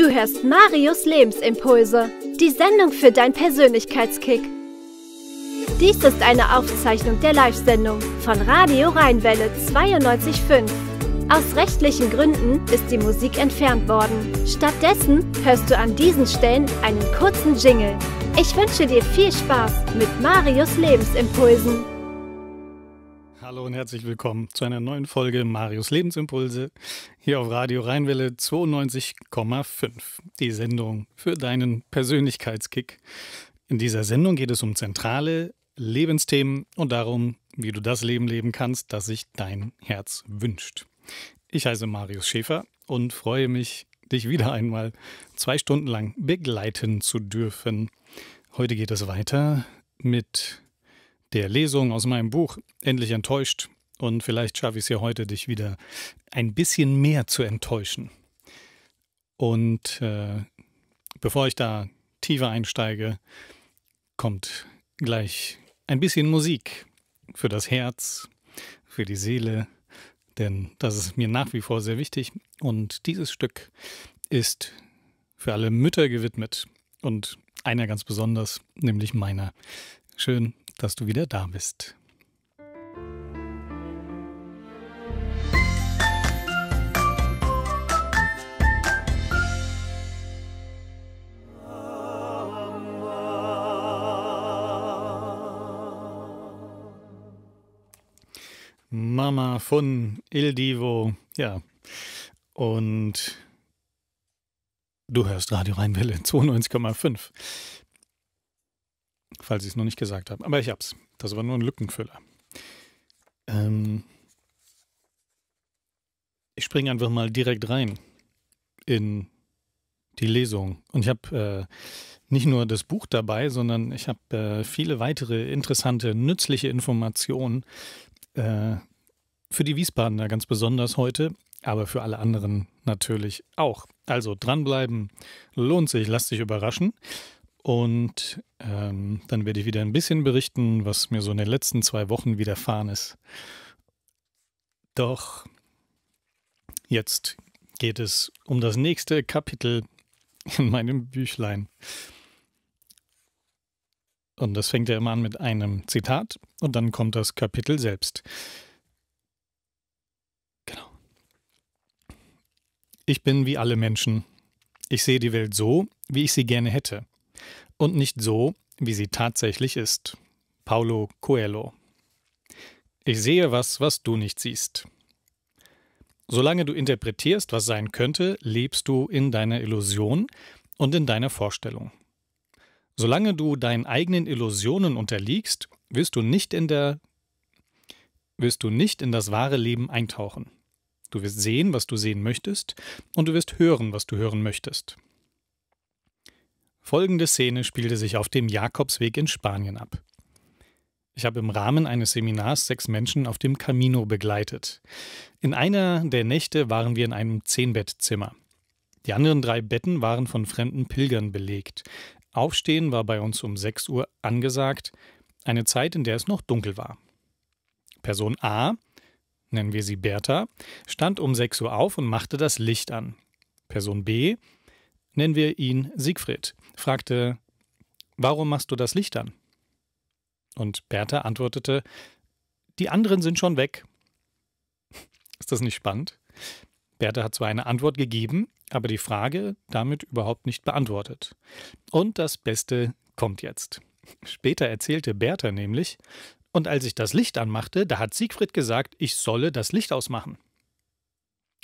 Du hörst Marius Lebensimpulse, die Sendung für deinen Persönlichkeitskick. Dies ist eine Aufzeichnung der Live-Sendung von Radio Rheinwelle 92.5. Aus rechtlichen Gründen ist die Musik entfernt worden. Stattdessen hörst du an diesen Stellen einen kurzen Jingle. Ich wünsche dir viel Spaß mit Marius Lebensimpulsen. Hallo und herzlich willkommen zu einer neuen Folge Marius Lebensimpulse hier auf Radio Rheinwelle 92,5. Die Sendung für deinen Persönlichkeitskick. In dieser Sendung geht es um zentrale Lebensthemen und darum, wie du das Leben leben kannst, das sich dein Herz wünscht. Ich heiße Marius Schäfer und freue mich, dich wieder einmal zwei Stunden lang begleiten zu dürfen. Heute geht es weiter mit der Lesung aus meinem Buch endlich enttäuscht. Und vielleicht schaffe ich es ja heute, dich wieder ein bisschen mehr zu enttäuschen. Und äh, bevor ich da tiefer einsteige, kommt gleich ein bisschen Musik für das Herz, für die Seele, denn das ist mir nach wie vor sehr wichtig. Und dieses Stück ist für alle Mütter gewidmet und einer ganz besonders, nämlich meiner. Schön, dass du wieder da bist. Mama von Il Divo, ja. Und du hörst Radio Rheinwelle 92,5 falls ich es noch nicht gesagt habe. Aber ich hab's. Das war nur ein Lückenfüller. Ähm ich springe einfach mal direkt rein in die Lesung. Und ich habe äh, nicht nur das Buch dabei, sondern ich habe äh, viele weitere interessante, nützliche Informationen äh, für die Wiesbadener ganz besonders heute, aber für alle anderen natürlich auch. Also dranbleiben, lohnt sich, lasst dich überraschen. Und ähm, dann werde ich wieder ein bisschen berichten, was mir so in den letzten zwei Wochen widerfahren ist. Doch jetzt geht es um das nächste Kapitel in meinem Büchlein. Und das fängt ja immer an mit einem Zitat und dann kommt das Kapitel selbst. Genau. Ich bin wie alle Menschen. Ich sehe die Welt so, wie ich sie gerne hätte und nicht so, wie sie tatsächlich ist. Paulo Coelho. Ich sehe was, was du nicht siehst. Solange du interpretierst, was sein könnte, lebst du in deiner Illusion und in deiner Vorstellung. Solange du deinen eigenen Illusionen unterliegst, wirst du nicht in der wirst du nicht in das wahre Leben eintauchen. Du wirst sehen, was du sehen möchtest, und du wirst hören, was du hören möchtest. Folgende Szene spielte sich auf dem Jakobsweg in Spanien ab. Ich habe im Rahmen eines Seminars sechs Menschen auf dem Camino begleitet. In einer der Nächte waren wir in einem Zehnbettzimmer. Die anderen drei Betten waren von fremden Pilgern belegt. Aufstehen war bei uns um 6 Uhr angesagt, eine Zeit, in der es noch dunkel war. Person A, nennen wir sie Bertha, stand um 6 Uhr auf und machte das Licht an. Person B Nennen wir ihn Siegfried, fragte, warum machst du das Licht an? Und Bertha antwortete, die anderen sind schon weg. Ist das nicht spannend? Bertha hat zwar eine Antwort gegeben, aber die Frage damit überhaupt nicht beantwortet. Und das Beste kommt jetzt. Später erzählte Bertha nämlich, und als ich das Licht anmachte, da hat Siegfried gesagt, ich solle das Licht ausmachen.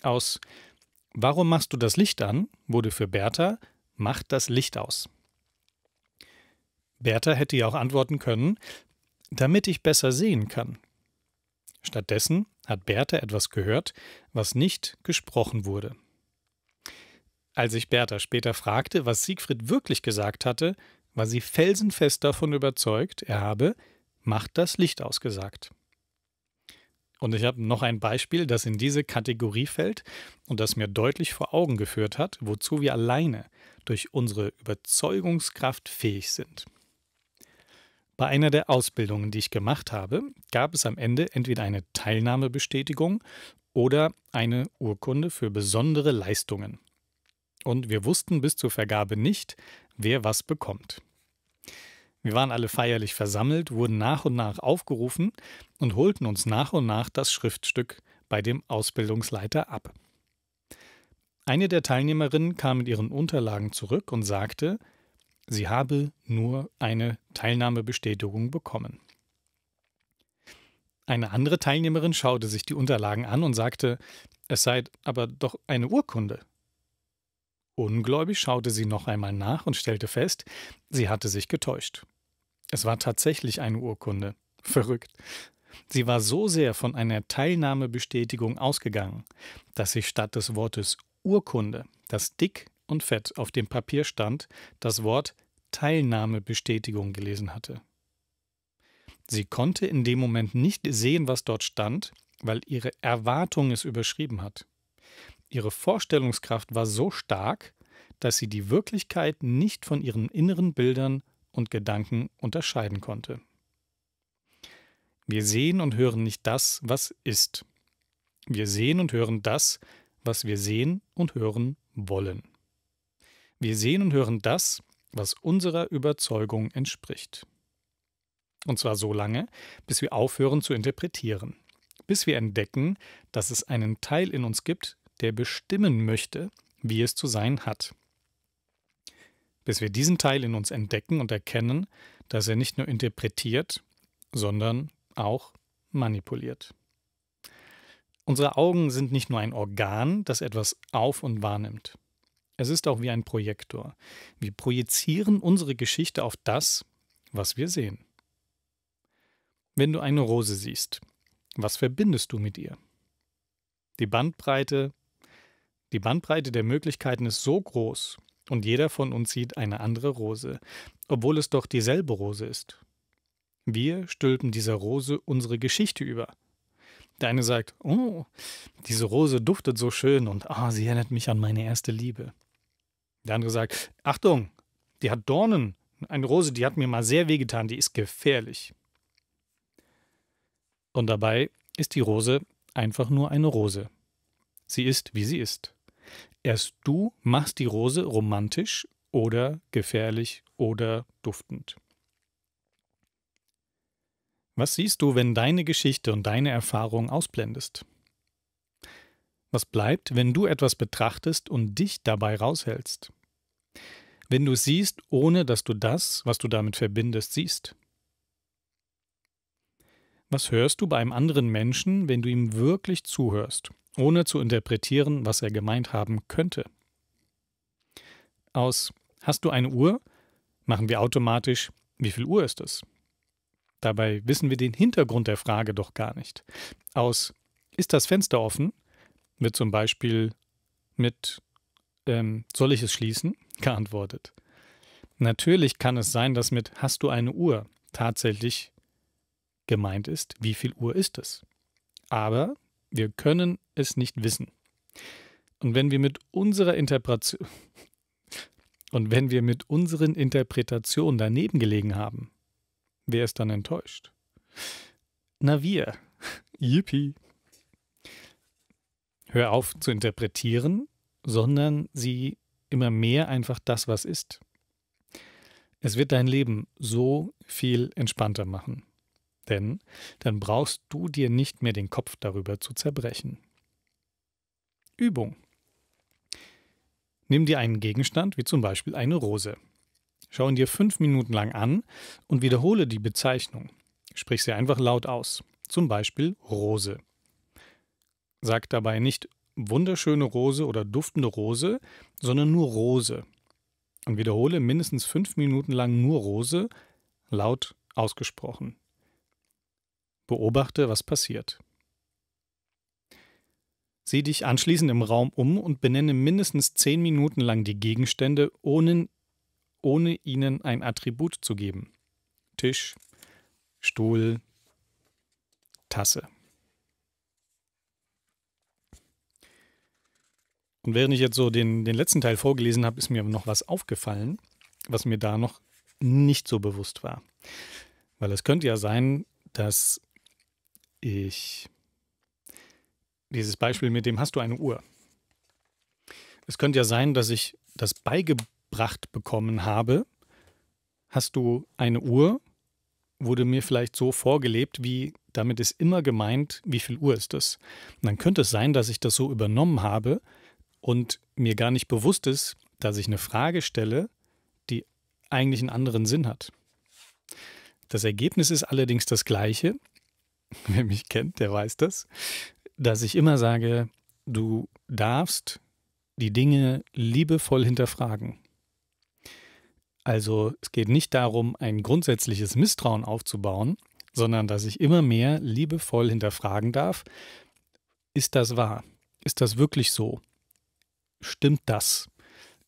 Aus Warum machst du das Licht an? wurde für Bertha Macht das Licht aus. Bertha hätte ja auch antworten können, damit ich besser sehen kann. Stattdessen hat Bertha etwas gehört, was nicht gesprochen wurde. Als ich Bertha später fragte, was Siegfried wirklich gesagt hatte, war sie felsenfest davon überzeugt, er habe Macht das Licht ausgesagt. Und ich habe noch ein Beispiel, das in diese Kategorie fällt und das mir deutlich vor Augen geführt hat, wozu wir alleine durch unsere Überzeugungskraft fähig sind. Bei einer der Ausbildungen, die ich gemacht habe, gab es am Ende entweder eine Teilnahmebestätigung oder eine Urkunde für besondere Leistungen. Und wir wussten bis zur Vergabe nicht, wer was bekommt. Wir waren alle feierlich versammelt, wurden nach und nach aufgerufen und holten uns nach und nach das Schriftstück bei dem Ausbildungsleiter ab. Eine der Teilnehmerinnen kam mit ihren Unterlagen zurück und sagte, sie habe nur eine Teilnahmebestätigung bekommen. Eine andere Teilnehmerin schaute sich die Unterlagen an und sagte, es sei aber doch eine Urkunde. Ungläubig schaute sie noch einmal nach und stellte fest, sie hatte sich getäuscht. Es war tatsächlich eine Urkunde. Verrückt. Sie war so sehr von einer Teilnahmebestätigung ausgegangen, dass sich statt des Wortes Urkunde, das dick und fett auf dem Papier stand, das Wort Teilnahmebestätigung gelesen hatte. Sie konnte in dem Moment nicht sehen, was dort stand, weil ihre Erwartung es überschrieben hat. Ihre Vorstellungskraft war so stark, dass sie die Wirklichkeit nicht von ihren inneren Bildern und Gedanken unterscheiden konnte. Wir sehen und hören nicht das, was ist. Wir sehen und hören das, was wir sehen und hören wollen. Wir sehen und hören das, was unserer Überzeugung entspricht. Und zwar so lange, bis wir aufhören zu interpretieren, bis wir entdecken, dass es einen Teil in uns gibt, der bestimmen möchte, wie es zu sein hat, bis wir diesen Teil in uns entdecken und erkennen, dass er nicht nur interpretiert, sondern auch manipuliert. Unsere Augen sind nicht nur ein Organ, das etwas auf und wahrnimmt. Es ist auch wie ein Projektor. Wir projizieren unsere Geschichte auf das, was wir sehen. Wenn du eine Rose siehst, was verbindest du mit ihr? Die Bandbreite, die Bandbreite der Möglichkeiten ist so groß, und jeder von uns sieht eine andere Rose, obwohl es doch dieselbe Rose ist. Wir stülpen dieser Rose unsere Geschichte über. Der eine sagt, oh, diese Rose duftet so schön und oh, sie erinnert mich an meine erste Liebe. Der andere sagt, Achtung, die hat Dornen. Eine Rose, die hat mir mal sehr wehgetan, die ist gefährlich. Und dabei ist die Rose einfach nur eine Rose. Sie ist, wie sie ist. Erst du machst die Rose romantisch oder gefährlich oder duftend. Was siehst du, wenn deine Geschichte und deine Erfahrung ausblendest? Was bleibt, wenn du etwas betrachtest und dich dabei raushältst? Wenn du siehst, ohne dass du das, was du damit verbindest, siehst? Was hörst du bei einem anderen Menschen, wenn du ihm wirklich zuhörst ohne zu interpretieren, was er gemeint haben könnte. Aus Hast du eine Uhr? machen wir automatisch Wie viel Uhr ist es? Dabei wissen wir den Hintergrund der Frage doch gar nicht. Aus Ist das Fenster offen? wird zum Beispiel mit ähm, Soll ich es schließen? geantwortet. Natürlich kann es sein, dass mit Hast du eine Uhr tatsächlich gemeint ist, wie viel Uhr ist es. Aber wir können es nicht wissen. Und wenn wir mit unserer Interpretation und wenn wir mit unseren Interpretationen daneben gelegen haben, wer ist dann enttäuscht? Na wir. Yippie. Hör auf zu interpretieren, sondern sieh immer mehr einfach das, was ist. Es wird dein Leben so viel entspannter machen. Denn dann brauchst du dir nicht mehr den Kopf darüber zu zerbrechen. Übung. Nimm dir einen Gegenstand, wie zum Beispiel eine Rose. Schau ihn dir fünf Minuten lang an und wiederhole die Bezeichnung. Sprich sie einfach laut aus, zum Beispiel Rose. Sag dabei nicht wunderschöne Rose oder duftende Rose, sondern nur Rose. Und wiederhole mindestens fünf Minuten lang nur Rose, laut ausgesprochen. Beobachte, was passiert. Sieh dich anschließend im Raum um und benenne mindestens zehn Minuten lang die Gegenstände, ohne, ohne ihnen ein Attribut zu geben. Tisch, Stuhl, Tasse. Und während ich jetzt so den, den letzten Teil vorgelesen habe, ist mir noch was aufgefallen, was mir da noch nicht so bewusst war. Weil es könnte ja sein, dass ich dieses Beispiel mit dem hast du eine Uhr. Es könnte ja sein, dass ich das beigebracht bekommen habe. Hast du eine Uhr? Wurde mir vielleicht so vorgelebt, wie damit ist immer gemeint, wie viel Uhr ist das? dann könnte es sein, dass ich das so übernommen habe und mir gar nicht bewusst ist, dass ich eine Frage stelle, die eigentlich einen anderen Sinn hat. Das Ergebnis ist allerdings das gleiche. Wer mich kennt, der weiß das dass ich immer sage, du darfst die Dinge liebevoll hinterfragen. Also es geht nicht darum, ein grundsätzliches Misstrauen aufzubauen, sondern dass ich immer mehr liebevoll hinterfragen darf, ist das wahr? Ist das wirklich so? Stimmt das?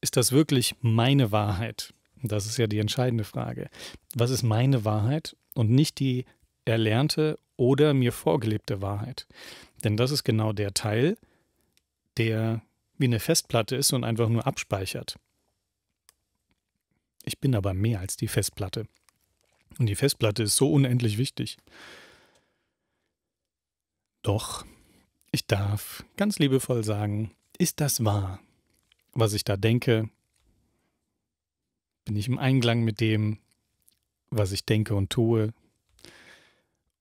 Ist das wirklich meine Wahrheit? Das ist ja die entscheidende Frage. Was ist meine Wahrheit und nicht die erlernte oder mir vorgelebte Wahrheit? Denn das ist genau der Teil, der wie eine Festplatte ist und einfach nur abspeichert. Ich bin aber mehr als die Festplatte. Und die Festplatte ist so unendlich wichtig. Doch, ich darf ganz liebevoll sagen, ist das wahr? Was ich da denke, bin ich im Einklang mit dem, was ich denke und tue?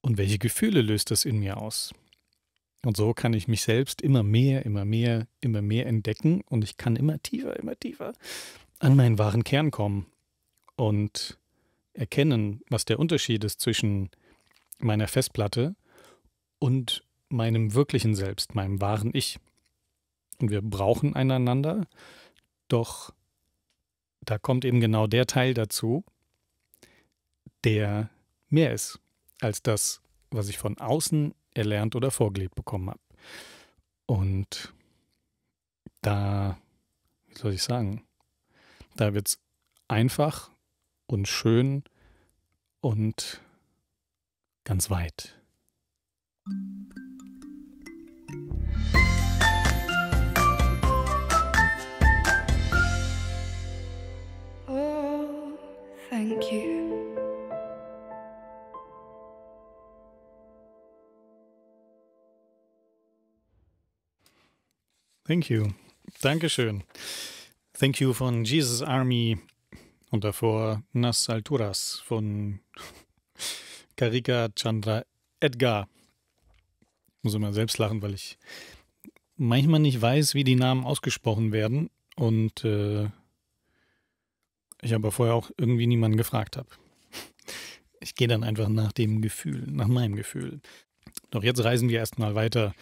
Und welche Gefühle löst das in mir aus? Und so kann ich mich selbst immer mehr, immer mehr, immer mehr entdecken und ich kann immer tiefer, immer tiefer an meinen wahren Kern kommen und erkennen, was der Unterschied ist zwischen meiner Festplatte und meinem wirklichen Selbst, meinem wahren Ich. Und wir brauchen einander, doch da kommt eben genau der Teil dazu, der mehr ist als das, was ich von außen erlernt oder vorgelebt bekommen habe. Und da, wie soll ich sagen, da wird es einfach und schön und ganz weit. Oh, thank you. Thank you. Dankeschön. Thank you von Jesus Army und davor Nas Alturas von Karika Chandra Edgar. Ich muss immer selbst lachen, weil ich manchmal nicht weiß, wie die Namen ausgesprochen werden und äh, ich aber vorher auch irgendwie niemanden gefragt habe. Ich gehe dann einfach nach dem Gefühl, nach meinem Gefühl. Doch jetzt reisen wir erstmal weiter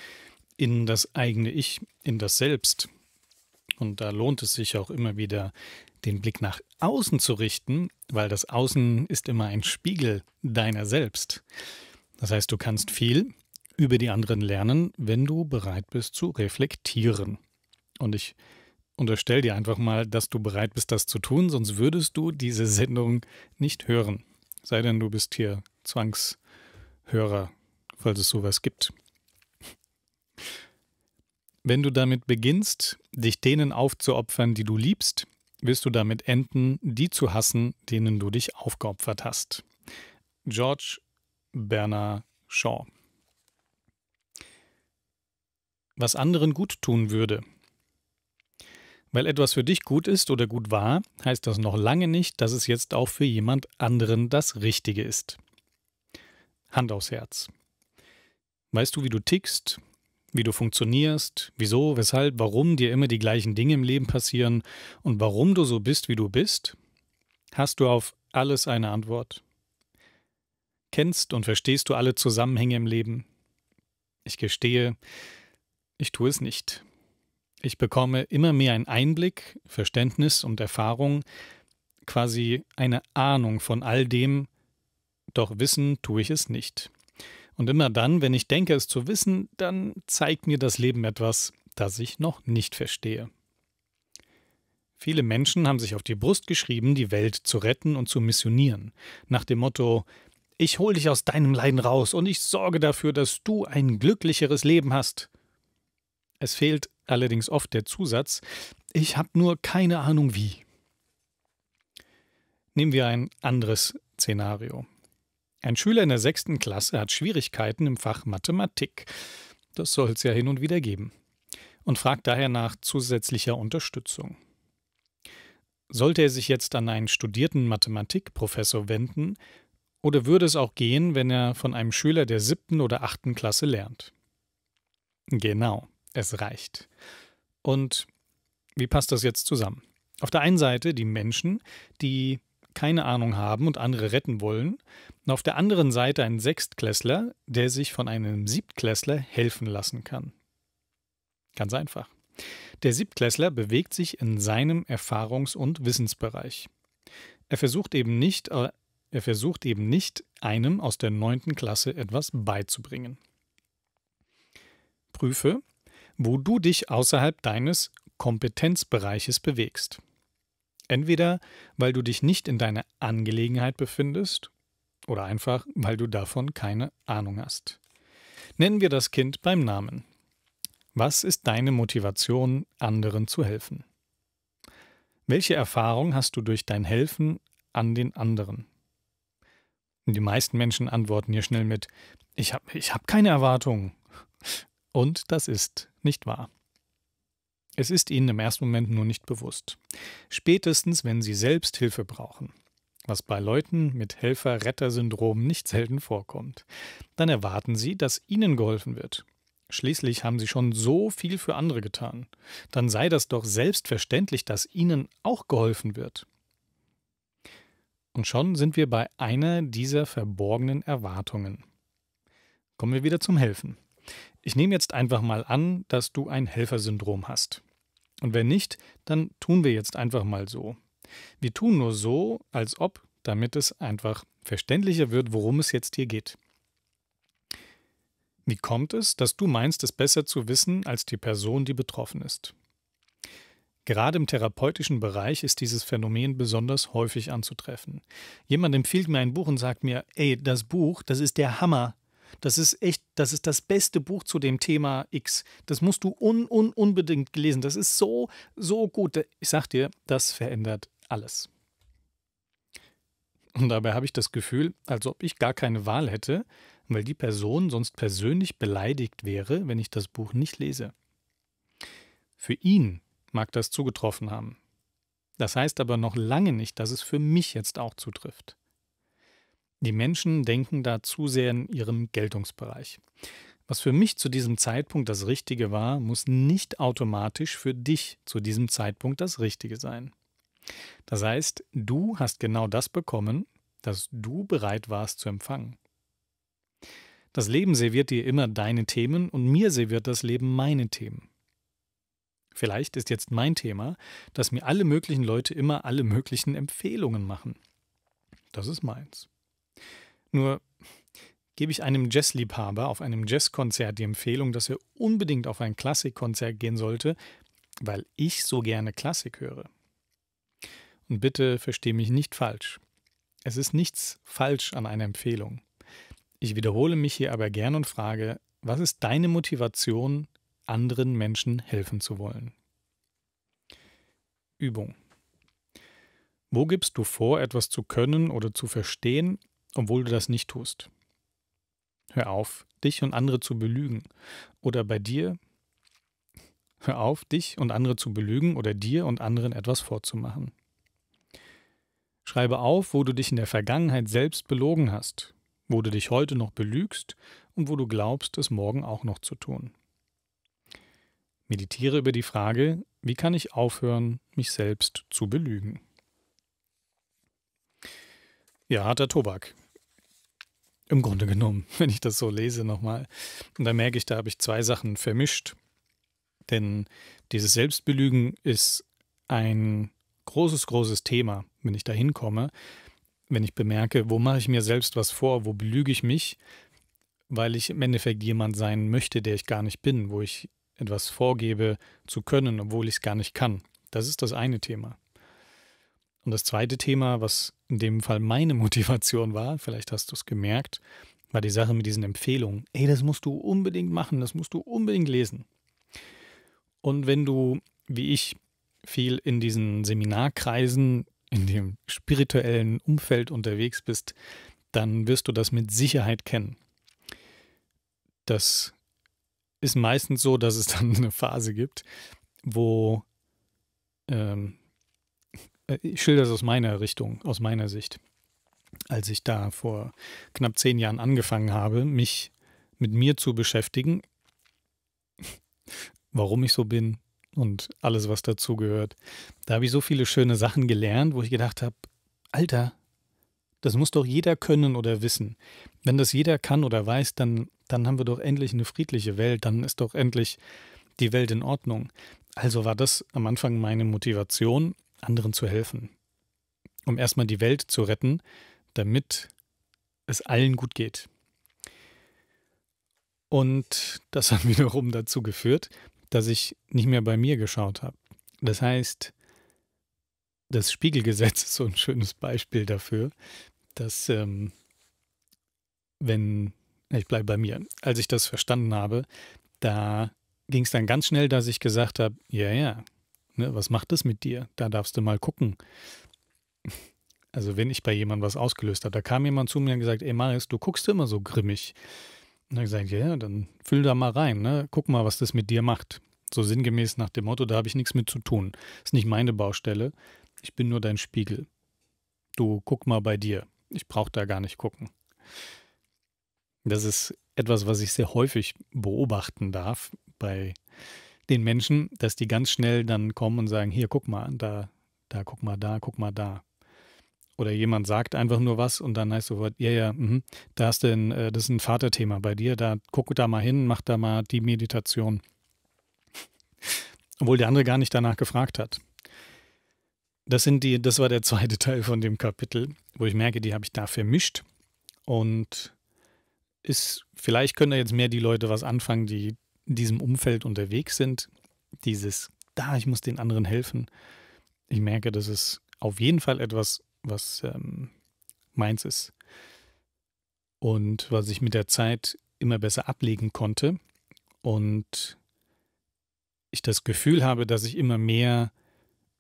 in das eigene Ich, in das Selbst. Und da lohnt es sich auch immer wieder, den Blick nach außen zu richten, weil das Außen ist immer ein Spiegel deiner selbst. Das heißt, du kannst viel über die anderen lernen, wenn du bereit bist zu reflektieren. Und ich unterstelle dir einfach mal, dass du bereit bist, das zu tun, sonst würdest du diese Sendung nicht hören. Sei denn, du bist hier Zwangshörer, falls es sowas gibt. Wenn du damit beginnst, dich denen aufzuopfern, die du liebst, wirst du damit enden, die zu hassen, denen du dich aufgeopfert hast. George Bernard Shaw Was anderen gut tun würde. Weil etwas für dich gut ist oder gut war, heißt das noch lange nicht, dass es jetzt auch für jemand anderen das Richtige ist. Hand aufs Herz. Weißt du, wie du tickst wie du funktionierst, wieso, weshalb, warum dir immer die gleichen Dinge im Leben passieren und warum du so bist, wie du bist, hast du auf alles eine Antwort. Kennst und verstehst du alle Zusammenhänge im Leben? Ich gestehe, ich tue es nicht. Ich bekomme immer mehr einen Einblick, Verständnis und Erfahrung, quasi eine Ahnung von all dem, doch wissen tue ich es nicht. Und immer dann, wenn ich denke, es zu wissen, dann zeigt mir das Leben etwas, das ich noch nicht verstehe. Viele Menschen haben sich auf die Brust geschrieben, die Welt zu retten und zu missionieren, nach dem Motto Ich hole dich aus deinem Leiden raus und ich sorge dafür, dass du ein glücklicheres Leben hast. Es fehlt allerdings oft der Zusatz Ich habe nur keine Ahnung wie. Nehmen wir ein anderes Szenario. Ein Schüler in der sechsten Klasse hat Schwierigkeiten im Fach Mathematik. Das soll es ja hin und wieder geben. Und fragt daher nach zusätzlicher Unterstützung. Sollte er sich jetzt an einen studierten Mathematikprofessor wenden, oder würde es auch gehen, wenn er von einem Schüler der siebten oder achten Klasse lernt? Genau, es reicht. Und wie passt das jetzt zusammen? Auf der einen Seite die Menschen, die keine Ahnung haben und andere retten wollen, und auf der anderen Seite ein Sechstklässler, der sich von einem Siebtklässler helfen lassen kann. Ganz einfach. Der Siebtklässler bewegt sich in seinem Erfahrungs- und Wissensbereich. Er versucht eben nicht, äh, er versucht eben nicht, einem aus der neunten Klasse etwas beizubringen. Prüfe, wo du dich außerhalb deines Kompetenzbereiches bewegst. Entweder weil du dich nicht in deiner Angelegenheit befindest oder einfach weil du davon keine Ahnung hast. Nennen wir das Kind beim Namen. Was ist deine Motivation, anderen zu helfen? Welche Erfahrung hast du durch dein Helfen an den anderen? Die meisten Menschen antworten hier schnell mit Ich habe ich hab keine Erwartungen. Und das ist nicht wahr. Es ist ihnen im ersten Moment nur nicht bewusst. Spätestens, wenn sie selbst Hilfe brauchen, was bei Leuten mit Helfer-Retter-Syndrom nicht selten vorkommt, dann erwarten sie, dass ihnen geholfen wird. Schließlich haben sie schon so viel für andere getan. Dann sei das doch selbstverständlich, dass ihnen auch geholfen wird. Und schon sind wir bei einer dieser verborgenen Erwartungen. Kommen wir wieder zum Helfen. Ich nehme jetzt einfach mal an, dass du ein Helfersyndrom hast. Und wenn nicht, dann tun wir jetzt einfach mal so. Wir tun nur so, als ob, damit es einfach verständlicher wird, worum es jetzt hier geht. Wie kommt es, dass du meinst, es besser zu wissen als die Person, die betroffen ist? Gerade im therapeutischen Bereich ist dieses Phänomen besonders häufig anzutreffen. Jemand empfiehlt mir ein Buch und sagt mir, ey, das Buch, das ist der Hammer. Das ist echt, das ist das beste Buch zu dem Thema X. Das musst du un, un, unbedingt lesen. Das ist so, so gut. Ich sag dir, das verändert alles. Und dabei habe ich das Gefühl, als ob ich gar keine Wahl hätte, weil die Person sonst persönlich beleidigt wäre, wenn ich das Buch nicht lese. Für ihn mag das zugetroffen haben. Das heißt aber noch lange nicht, dass es für mich jetzt auch zutrifft. Die Menschen denken da zu sehr in ihrem Geltungsbereich. Was für mich zu diesem Zeitpunkt das Richtige war, muss nicht automatisch für dich zu diesem Zeitpunkt das Richtige sein. Das heißt, du hast genau das bekommen, das du bereit warst zu empfangen. Das Leben serviert dir immer deine Themen und mir serviert das Leben meine Themen. Vielleicht ist jetzt mein Thema, dass mir alle möglichen Leute immer alle möglichen Empfehlungen machen. Das ist meins. Nur gebe ich einem Jazzliebhaber auf einem Jazzkonzert die Empfehlung, dass er unbedingt auf ein Klassikkonzert gehen sollte, weil ich so gerne Klassik höre. Und bitte verstehe mich nicht falsch. Es ist nichts falsch an einer Empfehlung. Ich wiederhole mich hier aber gern und frage, was ist deine Motivation, anderen Menschen helfen zu wollen? Übung. Wo gibst du vor, etwas zu können oder zu verstehen, obwohl du das nicht tust. Hör auf, dich und andere zu belügen. Oder bei dir, hör auf, dich und andere zu belügen oder dir und anderen etwas vorzumachen. Schreibe auf, wo du dich in der Vergangenheit selbst belogen hast, wo du dich heute noch belügst und wo du glaubst, es morgen auch noch zu tun. Meditiere über die Frage, wie kann ich aufhören, mich selbst zu belügen? Ja, harter Tobak. Im Grunde genommen, wenn ich das so lese nochmal. Und da merke ich, da habe ich zwei Sachen vermischt. Denn dieses Selbstbelügen ist ein großes, großes Thema, wenn ich da hinkomme. Wenn ich bemerke, wo mache ich mir selbst was vor, wo belüge ich mich, weil ich im Endeffekt jemand sein möchte, der ich gar nicht bin, wo ich etwas vorgebe zu können, obwohl ich es gar nicht kann. Das ist das eine Thema. Und das zweite Thema, was in dem Fall meine Motivation war, vielleicht hast du es gemerkt, war die Sache mit diesen Empfehlungen. Ey, das musst du unbedingt machen, das musst du unbedingt lesen. Und wenn du, wie ich, viel in diesen Seminarkreisen, in dem spirituellen Umfeld unterwegs bist, dann wirst du das mit Sicherheit kennen. Das ist meistens so, dass es dann eine Phase gibt, wo ähm, äh, ich schilder es aus meiner Richtung, aus meiner Sicht. Als ich da vor knapp zehn Jahren angefangen habe, mich mit mir zu beschäftigen, warum ich so bin und alles, was dazu gehört. Da habe ich so viele schöne Sachen gelernt, wo ich gedacht habe, Alter, das muss doch jeder können oder wissen. Wenn das jeder kann oder weiß, dann, dann haben wir doch endlich eine friedliche Welt, dann ist doch endlich die Welt in Ordnung. Also war das am Anfang meine Motivation, anderen zu helfen, um erstmal die Welt zu retten, damit es allen gut geht. Und das hat wiederum dazu geführt, dass ich nicht mehr bei mir geschaut habe. Das heißt, das Spiegelgesetz ist so ein schönes Beispiel dafür, dass ähm, wenn, ich bleibe bei mir, als ich das verstanden habe, da ging es dann ganz schnell, dass ich gesagt habe, ja, ja, Ne, was macht das mit dir? Da darfst du mal gucken. Also wenn ich bei jemandem was ausgelöst habe, da kam jemand zu mir und gesagt, ey Marius, du guckst immer so grimmig. Und dann gesagt, ja, dann füll da mal rein, ne? guck mal, was das mit dir macht. So sinngemäß nach dem Motto, da habe ich nichts mit zu tun. Ist nicht meine Baustelle, ich bin nur dein Spiegel. Du guck mal bei dir, ich brauche da gar nicht gucken. Das ist etwas, was ich sehr häufig beobachten darf bei den Menschen, dass die ganz schnell dann kommen und sagen, hier, guck mal, da, da, guck mal, da, guck mal, da. Oder jemand sagt einfach nur was und dann heißt sofort, ja, ja, mh, da hast du ein, äh, das ist ein Vaterthema bei dir, da guck da mal hin, mach da mal die Meditation. Obwohl der andere gar nicht danach gefragt hat. Das sind die, das war der zweite Teil von dem Kapitel, wo ich merke, die habe ich da vermischt. Und ist, vielleicht können da jetzt mehr die Leute was anfangen, die in diesem Umfeld unterwegs sind, dieses, da, ich muss den anderen helfen, ich merke, das ist auf jeden Fall etwas, was ähm, meins ist. Und was ich mit der Zeit immer besser ablegen konnte. Und ich das Gefühl habe, dass ich immer mehr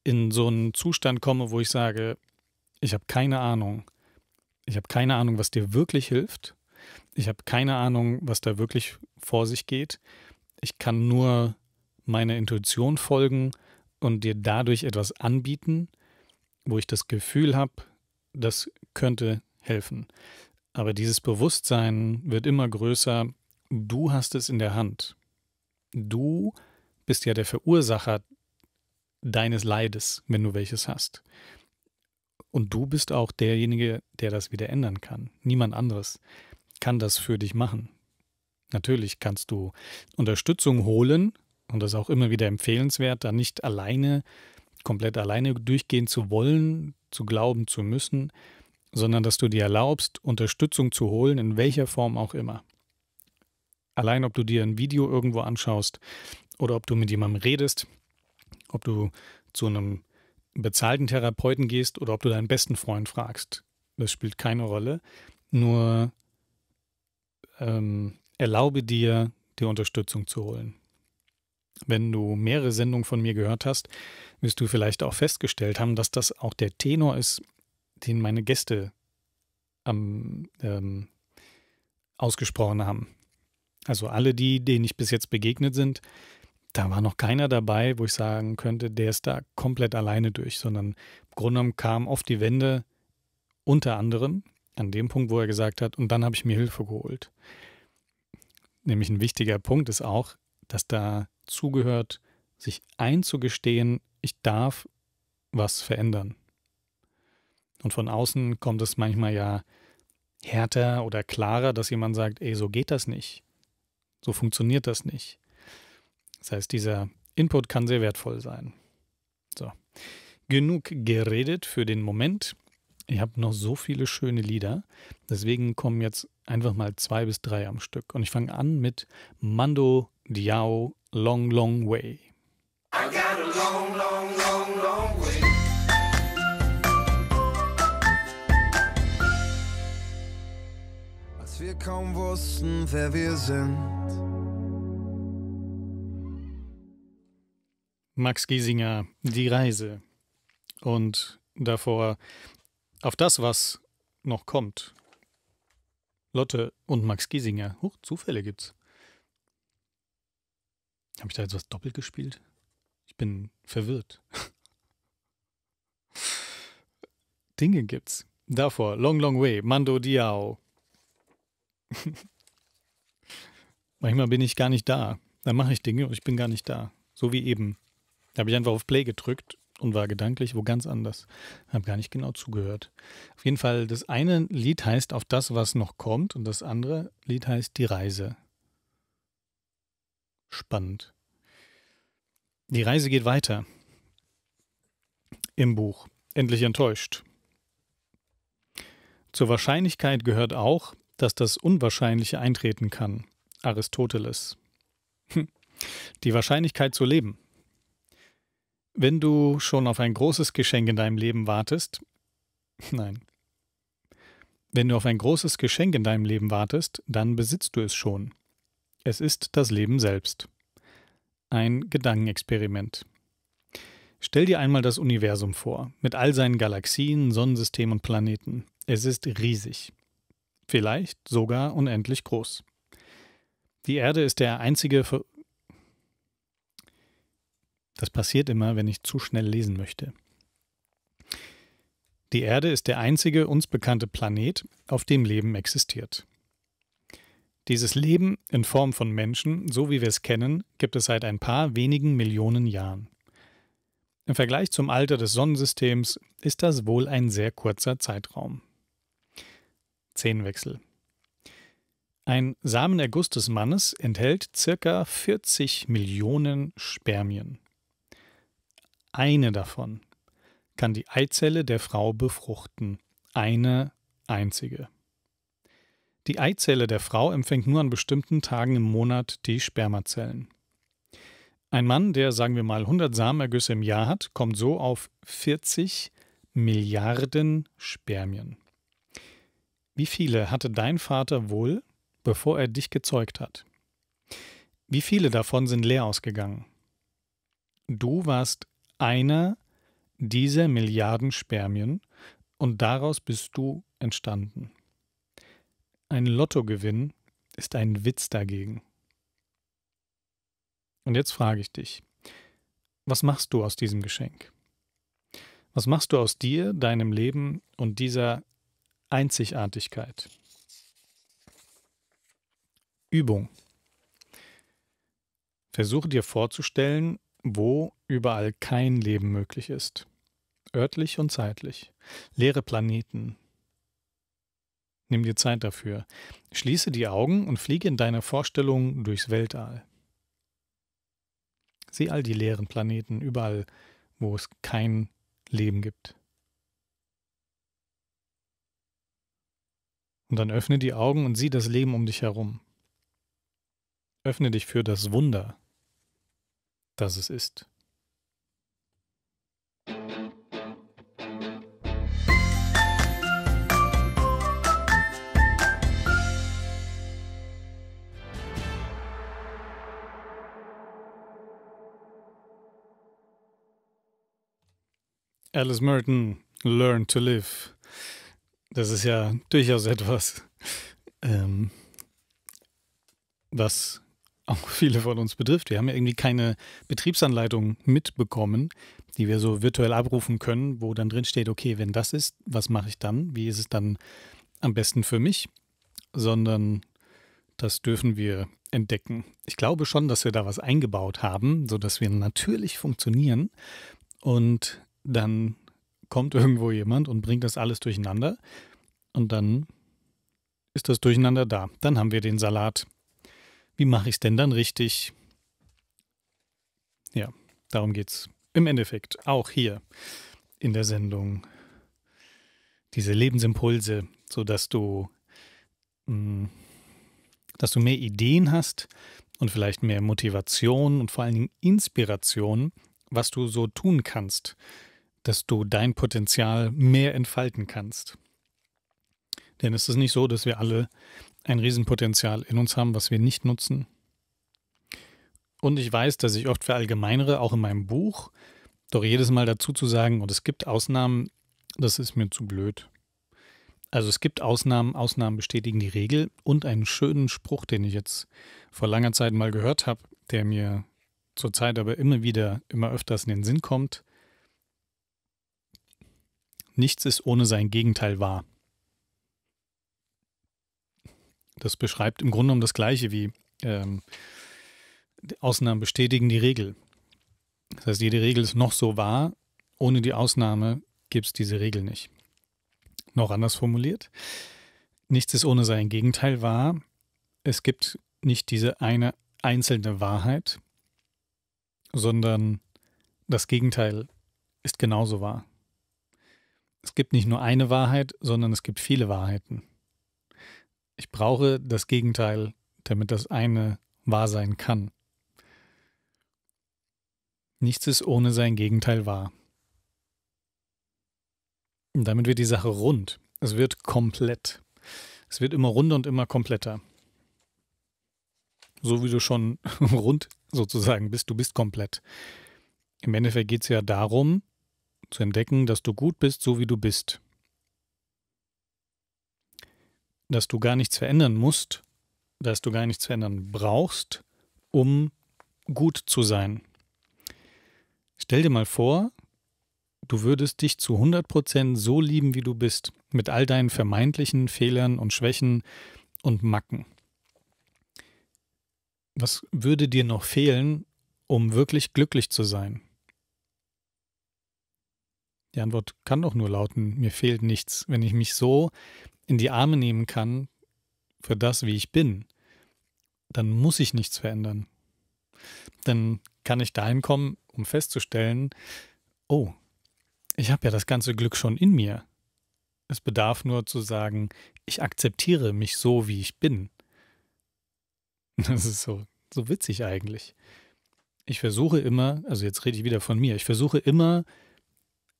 in so einen Zustand komme, wo ich sage, ich habe keine Ahnung. Ich habe keine Ahnung, was dir wirklich hilft. Ich habe keine Ahnung, was da wirklich vor sich geht. Ich kann nur meiner Intuition folgen und dir dadurch etwas anbieten, wo ich das Gefühl habe, das könnte helfen. Aber dieses Bewusstsein wird immer größer. Du hast es in der Hand. Du bist ja der Verursacher deines Leides, wenn du welches hast. Und du bist auch derjenige, der das wieder ändern kann. Niemand anderes kann das für dich machen. Natürlich kannst du Unterstützung holen und das ist auch immer wieder empfehlenswert, da nicht alleine, komplett alleine durchgehen zu wollen, zu glauben zu müssen, sondern dass du dir erlaubst, Unterstützung zu holen, in welcher Form auch immer. Allein ob du dir ein Video irgendwo anschaust oder ob du mit jemandem redest, ob du zu einem bezahlten Therapeuten gehst oder ob du deinen besten Freund fragst. Das spielt keine Rolle. Nur ähm, erlaube dir, dir Unterstützung zu holen. Wenn du mehrere Sendungen von mir gehört hast, wirst du vielleicht auch festgestellt haben, dass das auch der Tenor ist, den meine Gäste am, ähm, ausgesprochen haben. Also alle die, denen ich bis jetzt begegnet sind, da war noch keiner dabei, wo ich sagen könnte, der ist da komplett alleine durch, sondern im Grunde genommen kam oft die Wende unter anderem an dem Punkt, wo er gesagt hat, und dann habe ich mir Hilfe geholt nämlich ein wichtiger Punkt ist auch, dass da zugehört, sich einzugestehen, ich darf was verändern. Und von außen kommt es manchmal ja härter oder klarer, dass jemand sagt, ey, so geht das nicht. So funktioniert das nicht. Das heißt, dieser Input kann sehr wertvoll sein. So. Genug geredet für den Moment. Ihr habt noch so viele schöne Lieder. Deswegen kommen jetzt einfach mal zwei bis drei am Stück. Und ich fange an mit Mando Diao Long Long Way. I got a long, long, long, long way. Als wir kaum wussten, wer wir sind. Max Giesinger, Die Reise. Und davor auf das, was noch kommt. Lotte und Max Giesinger. Huch, Zufälle gibt's. Habe ich da jetzt was doppelt gespielt? Ich bin verwirrt. Dinge gibt's. Davor, Long Long Way, Mando Diao. Manchmal bin ich gar nicht da. Dann mache ich Dinge und ich bin gar nicht da. So wie eben. Da habe ich einfach auf Play gedrückt und war gedanklich wo ganz anders. Habe gar nicht genau zugehört. Auf jeden Fall, das eine Lied heißt auf das, was noch kommt, und das andere Lied heißt die Reise. Spannend. Die Reise geht weiter. Im Buch. Endlich enttäuscht. Zur Wahrscheinlichkeit gehört auch, dass das Unwahrscheinliche eintreten kann. Aristoteles. Hm. Die Wahrscheinlichkeit zu leben. Wenn du schon auf ein großes Geschenk in deinem Leben wartest, nein. Wenn du auf ein großes Geschenk in deinem Leben wartest, dann besitzt du es schon. Es ist das Leben selbst. Ein Gedankenexperiment. Stell dir einmal das Universum vor, mit all seinen Galaxien, Sonnensystemen und Planeten. Es ist riesig. Vielleicht sogar unendlich groß. Die Erde ist der einzige das passiert immer, wenn ich zu schnell lesen möchte. Die Erde ist der einzige uns bekannte Planet, auf dem Leben existiert. Dieses Leben in Form von Menschen, so wie wir es kennen, gibt es seit ein paar wenigen Millionen Jahren. Im Vergleich zum Alter des Sonnensystems ist das wohl ein sehr kurzer Zeitraum. Zehnwechsel. Ein Samenerguss des Mannes enthält circa 40 Millionen Spermien eine davon kann die Eizelle der Frau befruchten. Eine einzige. Die Eizelle der Frau empfängt nur an bestimmten Tagen im Monat die Spermazellen. Ein Mann, der sagen wir mal 100 Samenergüsse im Jahr hat, kommt so auf 40 Milliarden Spermien. Wie viele hatte dein Vater wohl, bevor er dich gezeugt hat? Wie viele davon sind leer ausgegangen? Du warst einer dieser Milliarden Spermien und daraus bist du entstanden. Ein Lottogewinn ist ein Witz dagegen. Und jetzt frage ich dich, was machst du aus diesem Geschenk? Was machst du aus dir, deinem Leben und dieser Einzigartigkeit? Übung. Versuche dir vorzustellen, wo überall kein Leben möglich ist. Örtlich und zeitlich. Leere Planeten. Nimm dir Zeit dafür. Schließe die Augen und fliege in deiner Vorstellung durchs Weltall. Sieh all die leeren Planeten überall, wo es kein Leben gibt. Und dann öffne die Augen und sieh das Leben um dich herum. Öffne dich für das Wunder, dass es ist. Alice Merton, Learn to Live. Das ist ja durchaus etwas, ähm, was auch viele von uns betrifft. Wir haben ja irgendwie keine Betriebsanleitung mitbekommen, die wir so virtuell abrufen können, wo dann drin steht, okay, wenn das ist, was mache ich dann? Wie ist es dann am besten für mich? Sondern das dürfen wir entdecken. Ich glaube schon, dass wir da was eingebaut haben, sodass wir natürlich funktionieren. Und dann kommt irgendwo jemand und bringt das alles durcheinander. Und dann ist das Durcheinander da. Dann haben wir den Salat wie mache ich es denn dann richtig? Ja, darum geht es im Endeffekt auch hier in der Sendung. Diese Lebensimpulse, sodass du, mh, mm, dass du mehr Ideen hast und vielleicht mehr Motivation und vor allen Dingen Inspiration, was du so tun kannst, dass du dein Potenzial mehr entfalten kannst. Denn es ist nicht so, dass wir alle ein Riesenpotenzial in uns haben, was wir nicht nutzen. Und ich weiß, dass ich oft verallgemeinere, auch in meinem Buch, doch jedes Mal dazu zu sagen, und es gibt Ausnahmen, das ist mir zu blöd. Also es gibt Ausnahmen, Ausnahmen bestätigen die Regel und einen schönen Spruch, den ich jetzt vor langer Zeit mal gehört habe, der mir zurzeit aber immer wieder, immer öfters in den Sinn kommt. Nichts ist ohne sein Gegenteil wahr. Das beschreibt im Grunde genommen das Gleiche wie ähm, Ausnahmen bestätigen die Regel. Das heißt, jede Regel ist noch so wahr, ohne die Ausnahme gibt es diese Regel nicht. Noch anders formuliert, nichts ist ohne sein Gegenteil wahr. Es gibt nicht diese eine einzelne Wahrheit, sondern das Gegenteil ist genauso wahr. Es gibt nicht nur eine Wahrheit, sondern es gibt viele Wahrheiten. Ich brauche das Gegenteil, damit das eine wahr sein kann. Nichts ist ohne sein Gegenteil wahr. Und damit wird die Sache rund. Es wird komplett. Es wird immer runder und immer kompletter. So wie du schon rund sozusagen bist, du bist komplett. Im Endeffekt geht es ja darum, zu entdecken, dass du gut bist, so wie du bist dass du gar nichts verändern musst, dass du gar nichts verändern brauchst, um gut zu sein. Stell dir mal vor, du würdest dich zu 100% so lieben, wie du bist, mit all deinen vermeintlichen Fehlern und Schwächen und Macken. Was würde dir noch fehlen, um wirklich glücklich zu sein? Die Antwort kann doch nur lauten, mir fehlt nichts, wenn ich mich so in die Arme nehmen kann für das, wie ich bin, dann muss ich nichts verändern. Dann kann ich dahin kommen, um festzustellen, oh, ich habe ja das ganze Glück schon in mir. Es bedarf nur zu sagen, ich akzeptiere mich so, wie ich bin. Das ist so, so witzig eigentlich. Ich versuche immer, also jetzt rede ich wieder von mir, ich versuche immer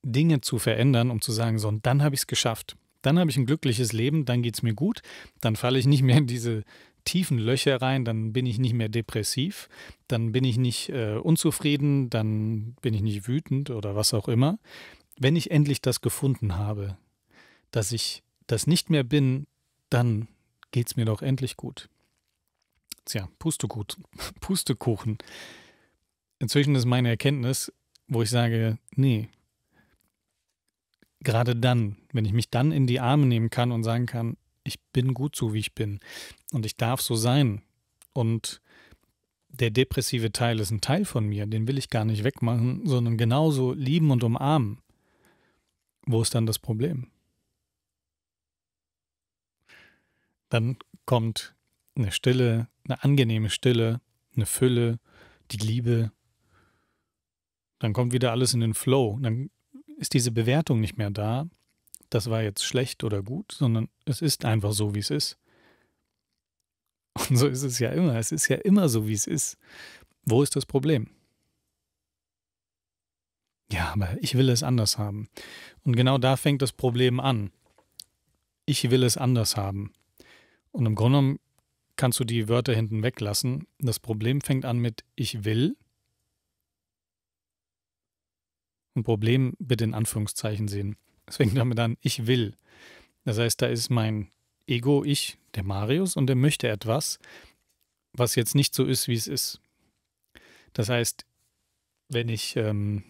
Dinge zu verändern, um zu sagen, so, und dann habe ich es geschafft. Dann habe ich ein glückliches Leben, dann geht es mir gut, dann falle ich nicht mehr in diese tiefen Löcher rein, dann bin ich nicht mehr depressiv, dann bin ich nicht äh, unzufrieden, dann bin ich nicht wütend oder was auch immer. Wenn ich endlich das gefunden habe, dass ich das nicht mehr bin, dann geht es mir doch endlich gut. Tja, Pustekuchen. Pustekuchen. Inzwischen ist meine Erkenntnis, wo ich sage, nee, gerade dann, wenn ich mich dann in die Arme nehmen kann und sagen kann, ich bin gut so, wie ich bin und ich darf so sein und der depressive Teil ist ein Teil von mir, den will ich gar nicht wegmachen, sondern genauso lieben und umarmen. Wo ist dann das Problem? Dann kommt eine Stille, eine angenehme Stille, eine Fülle, die Liebe. Dann kommt wieder alles in den Flow. Dann ist diese Bewertung nicht mehr da, das war jetzt schlecht oder gut, sondern es ist einfach so, wie es ist. Und so ist es ja immer. Es ist ja immer so, wie es ist. Wo ist das Problem? Ja, aber ich will es anders haben. Und genau da fängt das Problem an. Ich will es anders haben. Und im Grunde genommen kannst du die Wörter hinten weglassen. Das Problem fängt an mit ich will ein Problem mit den Anführungszeichen sehen. Deswegen fängt damit an, ich will. Das heißt, da ist mein Ego-Ich, der Marius, und der möchte etwas, was jetzt nicht so ist, wie es ist. Das heißt, wenn ich, ähm,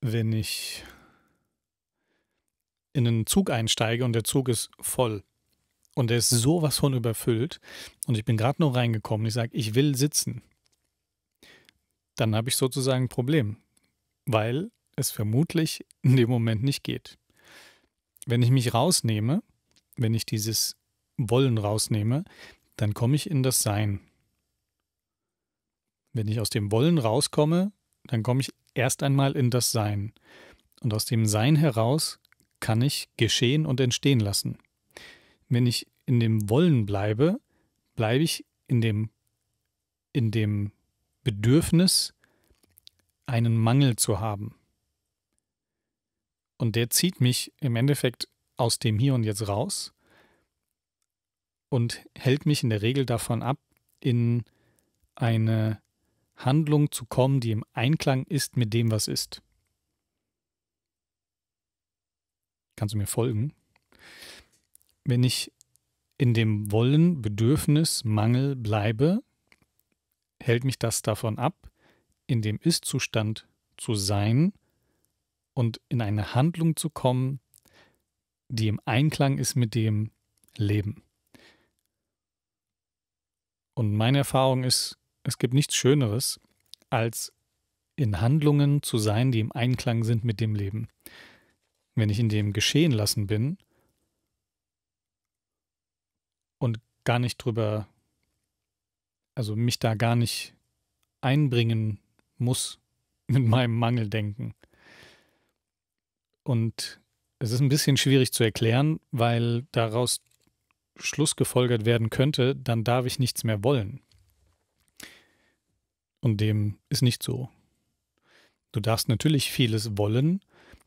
wenn ich in einen Zug einsteige und der Zug ist voll und der ist sowas von überfüllt und ich bin gerade nur reingekommen, ich sage, ich will sitzen, dann habe ich sozusagen ein Problem, weil es vermutlich in dem Moment nicht geht. Wenn ich mich rausnehme, wenn ich dieses Wollen rausnehme, dann komme ich in das Sein. Wenn ich aus dem Wollen rauskomme, dann komme ich erst einmal in das Sein. Und aus dem Sein heraus kann ich geschehen und entstehen lassen. Wenn ich in dem Wollen bleibe, bleibe ich in dem, in dem Bedürfnis, einen Mangel zu haben. Und der zieht mich im Endeffekt aus dem Hier und Jetzt raus und hält mich in der Regel davon ab, in eine Handlung zu kommen, die im Einklang ist mit dem, was ist. Kannst du mir folgen? Wenn ich in dem Wollen, Bedürfnis, Mangel bleibe, hält mich das davon ab, in dem Ist-Zustand zu sein und in eine Handlung zu kommen, die im Einklang ist mit dem Leben. Und meine Erfahrung ist, es gibt nichts Schöneres, als in Handlungen zu sein, die im Einklang sind mit dem Leben. Wenn ich in dem Geschehen lassen bin und gar nicht drüber also mich da gar nicht einbringen muss mit meinem Mangeldenken. Und es ist ein bisschen schwierig zu erklären, weil daraus Schluss gefolgert werden könnte, dann darf ich nichts mehr wollen. Und dem ist nicht so. Du darfst natürlich vieles wollen.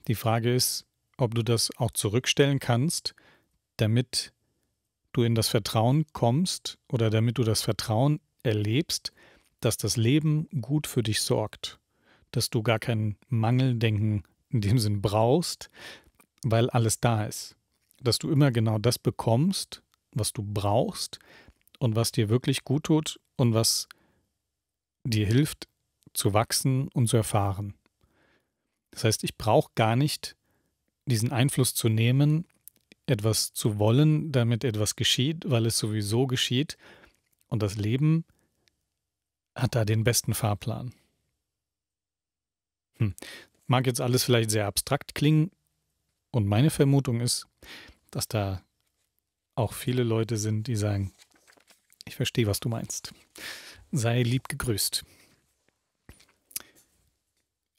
Die Frage ist, ob du das auch zurückstellen kannst, damit du in das Vertrauen kommst oder damit du das Vertrauen erlebst, dass das Leben gut für dich sorgt, dass du gar kein Mangeldenken in dem Sinn brauchst, weil alles da ist, dass du immer genau das bekommst, was du brauchst und was dir wirklich gut tut und was dir hilft zu wachsen und zu erfahren. Das heißt, ich brauche gar nicht diesen Einfluss zu nehmen, etwas zu wollen, damit etwas geschieht, weil es sowieso geschieht und das Leben hat da den besten Fahrplan? Hm. Mag jetzt alles vielleicht sehr abstrakt klingen und meine Vermutung ist, dass da auch viele Leute sind, die sagen, ich verstehe, was du meinst. Sei lieb gegrüßt.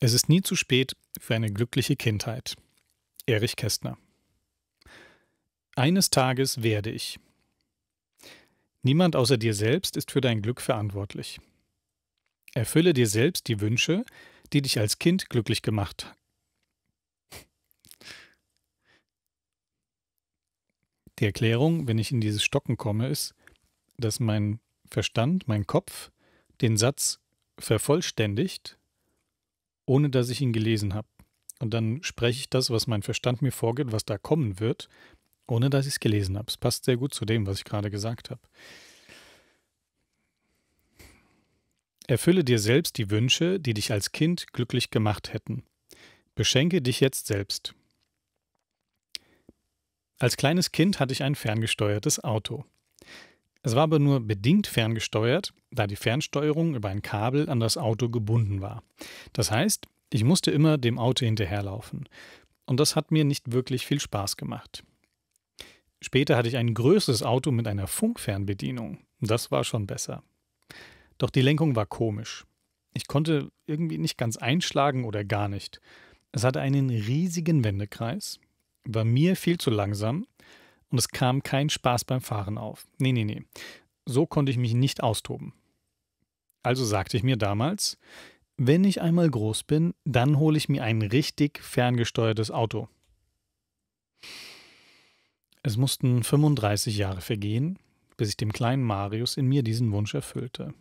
Es ist nie zu spät für eine glückliche Kindheit. Erich Kästner. Eines Tages werde ich. Niemand außer dir selbst ist für dein Glück verantwortlich. Erfülle dir selbst die Wünsche, die dich als Kind glücklich gemacht. haben. Die Erklärung, wenn ich in dieses Stocken komme, ist, dass mein Verstand, mein Kopf den Satz vervollständigt, ohne dass ich ihn gelesen habe. Und dann spreche ich das, was mein Verstand mir vorgibt, was da kommen wird, ohne dass ich es gelesen habe. Es passt sehr gut zu dem, was ich gerade gesagt habe. Erfülle dir selbst die Wünsche, die dich als Kind glücklich gemacht hätten. Beschenke dich jetzt selbst. Als kleines Kind hatte ich ein ferngesteuertes Auto. Es war aber nur bedingt ferngesteuert, da die Fernsteuerung über ein Kabel an das Auto gebunden war. Das heißt, ich musste immer dem Auto hinterherlaufen. Und das hat mir nicht wirklich viel Spaß gemacht. Später hatte ich ein größeres Auto mit einer Funkfernbedienung. Das war schon besser. Doch die Lenkung war komisch. Ich konnte irgendwie nicht ganz einschlagen oder gar nicht. Es hatte einen riesigen Wendekreis, war mir viel zu langsam und es kam kein Spaß beim Fahren auf. Nee, nee, nee. So konnte ich mich nicht austoben. Also sagte ich mir damals, wenn ich einmal groß bin, dann hole ich mir ein richtig ferngesteuertes Auto. Es mussten 35 Jahre vergehen, bis ich dem kleinen Marius in mir diesen Wunsch erfüllte.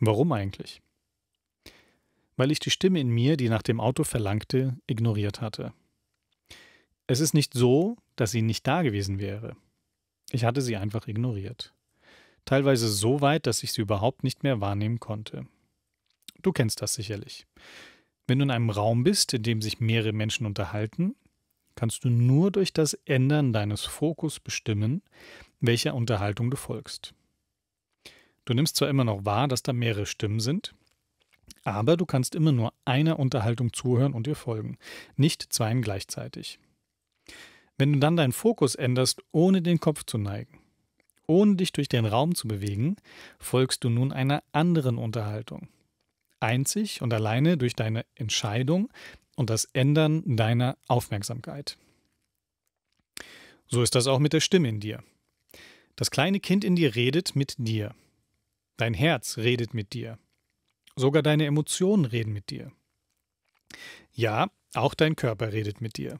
Warum eigentlich? Weil ich die Stimme in mir, die nach dem Auto verlangte, ignoriert hatte. Es ist nicht so, dass sie nicht da gewesen wäre. Ich hatte sie einfach ignoriert. Teilweise so weit, dass ich sie überhaupt nicht mehr wahrnehmen konnte. Du kennst das sicherlich. Wenn du in einem Raum bist, in dem sich mehrere Menschen unterhalten, kannst du nur durch das Ändern deines Fokus bestimmen, welcher Unterhaltung du folgst. Du nimmst zwar immer noch wahr, dass da mehrere Stimmen sind, aber du kannst immer nur einer Unterhaltung zuhören und ihr folgen, nicht zweien gleichzeitig. Wenn du dann deinen Fokus änderst, ohne den Kopf zu neigen, ohne dich durch den Raum zu bewegen, folgst du nun einer anderen Unterhaltung. Einzig und alleine durch deine Entscheidung und das Ändern deiner Aufmerksamkeit. So ist das auch mit der Stimme in dir. Das kleine Kind in dir redet mit dir. Dein Herz redet mit dir. Sogar deine Emotionen reden mit dir. Ja, auch dein Körper redet mit dir.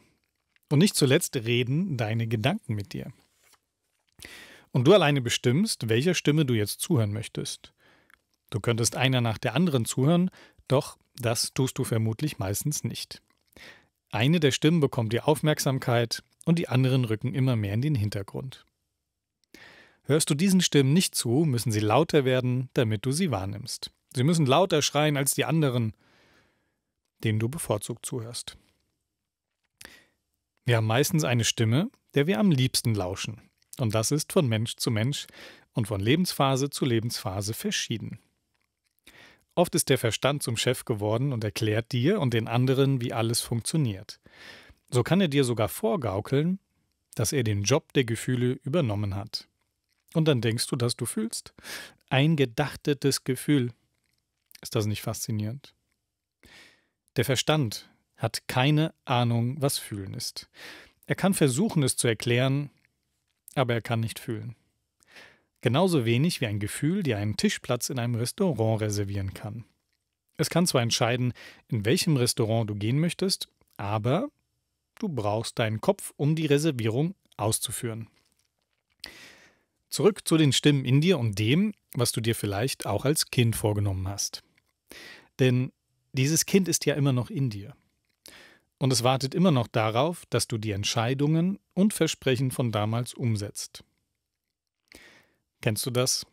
Und nicht zuletzt reden deine Gedanken mit dir. Und du alleine bestimmst, welcher Stimme du jetzt zuhören möchtest. Du könntest einer nach der anderen zuhören, doch das tust du vermutlich meistens nicht. Eine der Stimmen bekommt die Aufmerksamkeit und die anderen rücken immer mehr in den Hintergrund. Hörst du diesen Stimmen nicht zu, müssen sie lauter werden, damit du sie wahrnimmst. Sie müssen lauter schreien als die anderen, denen du bevorzugt zuhörst. Wir haben meistens eine Stimme, der wir am liebsten lauschen. Und das ist von Mensch zu Mensch und von Lebensphase zu Lebensphase verschieden. Oft ist der Verstand zum Chef geworden und erklärt dir und den anderen, wie alles funktioniert. So kann er dir sogar vorgaukeln, dass er den Job der Gefühle übernommen hat. Und dann denkst du, dass du fühlst. Ein gedachtetes Gefühl. Ist das nicht faszinierend? Der Verstand hat keine Ahnung, was Fühlen ist. Er kann versuchen, es zu erklären, aber er kann nicht fühlen. Genauso wenig wie ein Gefühl dir einen Tischplatz in einem Restaurant reservieren kann. Es kann zwar entscheiden, in welchem Restaurant du gehen möchtest, aber du brauchst deinen Kopf, um die Reservierung auszuführen. Zurück zu den Stimmen in dir und dem, was du dir vielleicht auch als Kind vorgenommen hast. Denn dieses Kind ist ja immer noch in dir. Und es wartet immer noch darauf, dass du die Entscheidungen und Versprechen von damals umsetzt. Kennst du das?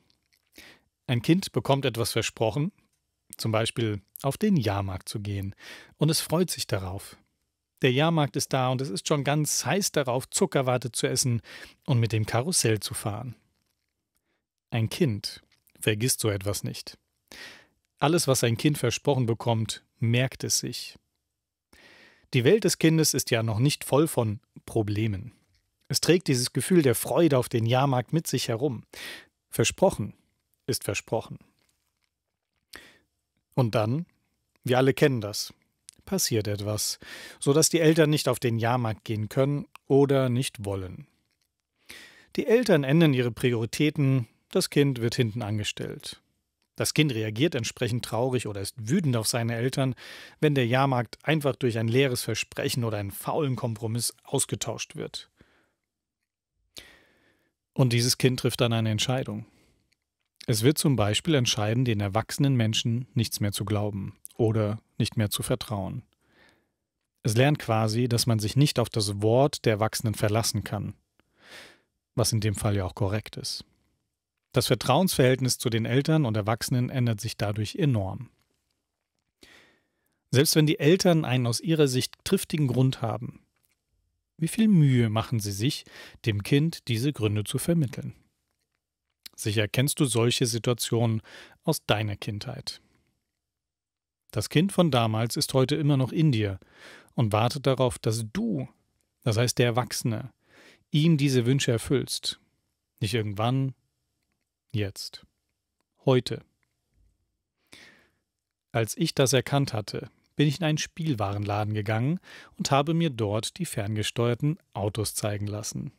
Ein Kind bekommt etwas versprochen, zum Beispiel auf den Jahrmarkt zu gehen, und es freut sich darauf. Der Jahrmarkt ist da und es ist schon ganz heiß darauf, Zuckerwarte zu essen und mit dem Karussell zu fahren. Ein Kind vergisst so etwas nicht. Alles, was ein Kind versprochen bekommt, merkt es sich. Die Welt des Kindes ist ja noch nicht voll von Problemen. Es trägt dieses Gefühl der Freude auf den Jahrmarkt mit sich herum. Versprochen ist versprochen. Und dann, wir alle kennen das, passiert etwas, sodass die Eltern nicht auf den Jahrmarkt gehen können oder nicht wollen. Die Eltern ändern ihre Prioritäten, das Kind wird hinten angestellt. Das Kind reagiert entsprechend traurig oder ist wütend auf seine Eltern, wenn der Jahrmarkt einfach durch ein leeres Versprechen oder einen faulen Kompromiss ausgetauscht wird. Und dieses Kind trifft dann eine Entscheidung. Es wird zum Beispiel entscheiden, den erwachsenen Menschen nichts mehr zu glauben oder nicht mehr zu vertrauen. Es lernt quasi, dass man sich nicht auf das Wort der Erwachsenen verlassen kann, was in dem Fall ja auch korrekt ist. Das Vertrauensverhältnis zu den Eltern und Erwachsenen ändert sich dadurch enorm. Selbst wenn die Eltern einen aus ihrer Sicht triftigen Grund haben, wie viel Mühe machen sie sich, dem Kind diese Gründe zu vermitteln? Sicher kennst du solche Situationen aus deiner Kindheit. Das Kind von damals ist heute immer noch in dir und wartet darauf, dass du, das heißt der Erwachsene, ihm diese Wünsche erfüllst. Nicht irgendwann, Jetzt. Heute. Als ich das erkannt hatte, bin ich in einen Spielwarenladen gegangen und habe mir dort die ferngesteuerten Autos zeigen lassen.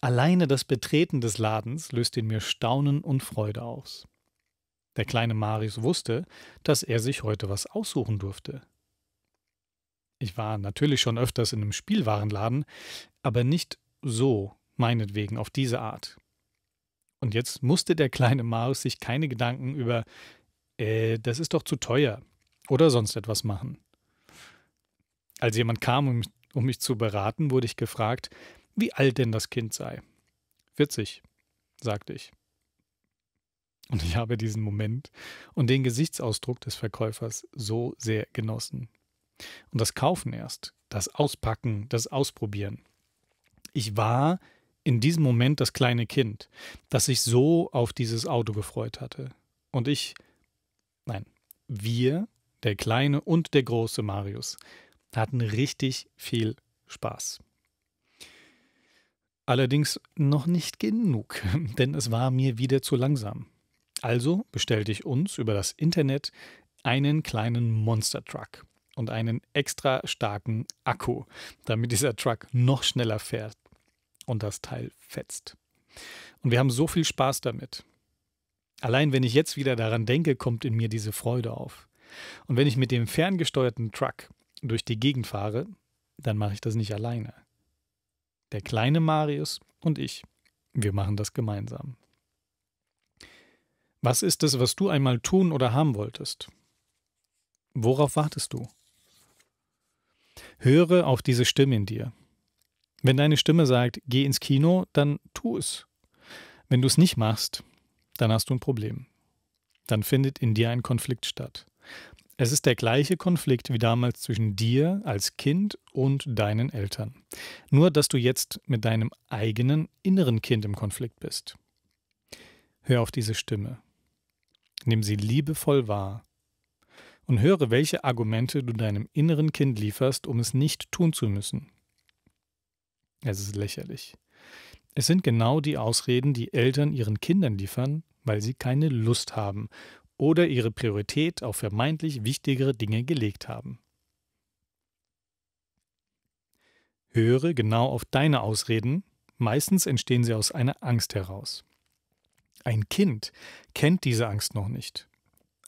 Alleine das Betreten des Ladens löst in mir Staunen und Freude aus. Der kleine Marius wusste, dass er sich heute was aussuchen durfte. Ich war natürlich schon öfters in einem Spielwarenladen, aber nicht so meinetwegen auf diese Art. Und jetzt musste der kleine Marius sich keine Gedanken über, äh, das ist doch zu teuer oder sonst etwas machen. Als jemand kam, um, um mich zu beraten, wurde ich gefragt, wie alt denn das Kind sei. 40, sagte ich. Und ich habe diesen Moment und den Gesichtsausdruck des Verkäufers so sehr genossen. Und das Kaufen erst, das Auspacken, das Ausprobieren. Ich war in diesem Moment das kleine Kind, das sich so auf dieses Auto gefreut hatte. Und ich, nein, wir, der kleine und der große Marius, hatten richtig viel Spaß. Allerdings noch nicht genug, denn es war mir wieder zu langsam. Also bestellte ich uns über das Internet einen kleinen Monster Truck und einen extra starken Akku, damit dieser Truck noch schneller fährt und das Teil fetzt. Und wir haben so viel Spaß damit. Allein wenn ich jetzt wieder daran denke, kommt in mir diese Freude auf. Und wenn ich mit dem ferngesteuerten Truck durch die Gegend fahre, dann mache ich das nicht alleine. Der kleine Marius und ich, wir machen das gemeinsam. Was ist es, was du einmal tun oder haben wolltest? Worauf wartest du? Höre auf diese Stimme in dir, wenn deine Stimme sagt, geh ins Kino, dann tu es. Wenn du es nicht machst, dann hast du ein Problem. Dann findet in dir ein Konflikt statt. Es ist der gleiche Konflikt wie damals zwischen dir als Kind und deinen Eltern. Nur dass du jetzt mit deinem eigenen inneren Kind im Konflikt bist. Hör auf diese Stimme. Nimm sie liebevoll wahr. Und höre, welche Argumente du deinem inneren Kind lieferst, um es nicht tun zu müssen. Es ist lächerlich. Es sind genau die Ausreden, die Eltern ihren Kindern liefern, weil sie keine Lust haben oder ihre Priorität auf vermeintlich wichtigere Dinge gelegt haben. Höre genau auf deine Ausreden, meistens entstehen sie aus einer Angst heraus. Ein Kind kennt diese Angst noch nicht.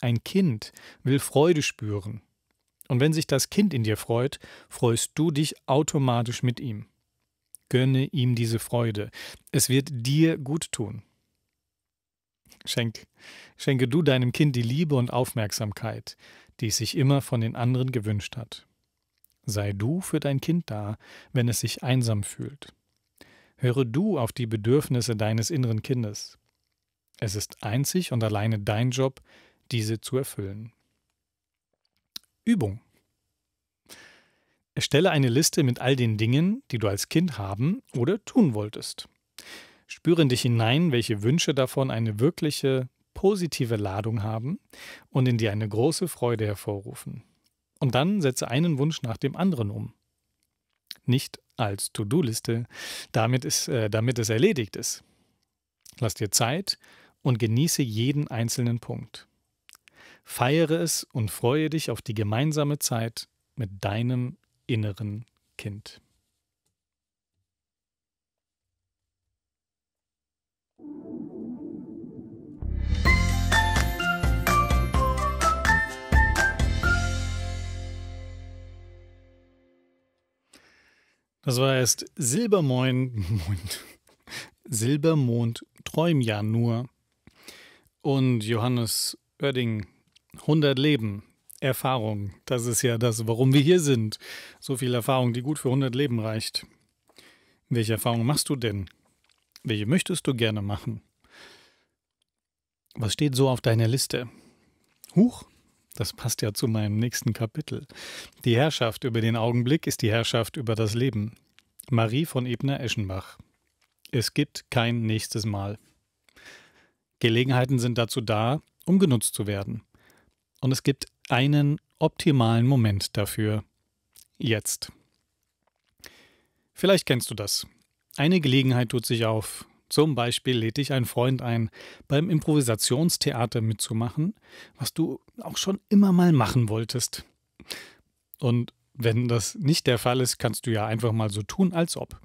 Ein Kind will Freude spüren. Und wenn sich das Kind in dir freut, freust du dich automatisch mit ihm gönne ihm diese Freude. Es wird dir gut tun. Schenk, schenke du deinem Kind die Liebe und Aufmerksamkeit, die es sich immer von den anderen gewünscht hat. Sei du für dein Kind da, wenn es sich einsam fühlt. Höre du auf die Bedürfnisse deines inneren Kindes. Es ist einzig und alleine dein Job, diese zu erfüllen. Übung. Erstelle eine Liste mit all den Dingen, die du als Kind haben oder tun wolltest. Spüre in dich hinein, welche Wünsche davon eine wirkliche positive Ladung haben und in dir eine große Freude hervorrufen. Und dann setze einen Wunsch nach dem anderen um. Nicht als To-Do-Liste, damit, äh, damit es erledigt ist. Lass dir Zeit und genieße jeden einzelnen Punkt. Feiere es und freue dich auf die gemeinsame Zeit mit deinem inneren Kind. Das war erst Silbermond, Silbermond träum ja nur. Und Johannes Oerding, 100 Leben, Erfahrung. Das ist ja das, warum wir hier sind. So viel Erfahrung, die gut für 100 Leben reicht. Welche Erfahrung machst du denn? Welche möchtest du gerne machen? Was steht so auf deiner Liste? Huch, das passt ja zu meinem nächsten Kapitel. Die Herrschaft über den Augenblick ist die Herrschaft über das Leben. Marie von Ebner-Eschenbach. Es gibt kein nächstes Mal. Gelegenheiten sind dazu da, um genutzt zu werden. Und es gibt einen optimalen Moment dafür. Jetzt. Vielleicht kennst du das. Eine Gelegenheit tut sich auf. Zum Beispiel lädt dich ein Freund ein, beim Improvisationstheater mitzumachen, was du auch schon immer mal machen wolltest. Und wenn das nicht der Fall ist, kannst du ja einfach mal so tun, als ob.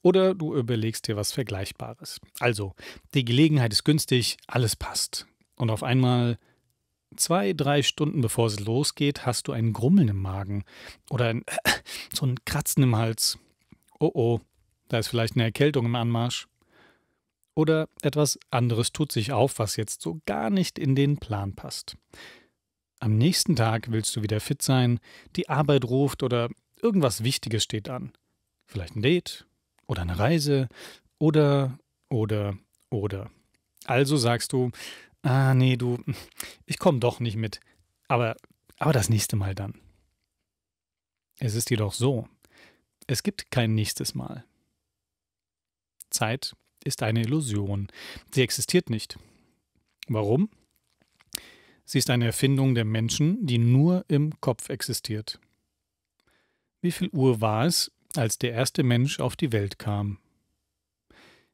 Oder du überlegst dir was Vergleichbares. Also, die Gelegenheit ist günstig, alles passt. Und auf einmal Zwei, drei Stunden bevor es losgeht, hast du ein Grummeln im Magen oder ein, äh, so ein Kratzen im Hals. Oh oh, da ist vielleicht eine Erkältung im Anmarsch. Oder etwas anderes tut sich auf, was jetzt so gar nicht in den Plan passt. Am nächsten Tag willst du wieder fit sein, die Arbeit ruft oder irgendwas Wichtiges steht an. Vielleicht ein Date oder eine Reise oder, oder, oder. Also sagst du, ah nee, du, ich komme doch nicht mit. Aber, aber das nächste Mal dann. Es ist jedoch so, es gibt kein nächstes Mal. Zeit ist eine Illusion. Sie existiert nicht. Warum? Sie ist eine Erfindung der Menschen, die nur im Kopf existiert. Wie viel Uhr war es, als der erste Mensch auf die Welt kam?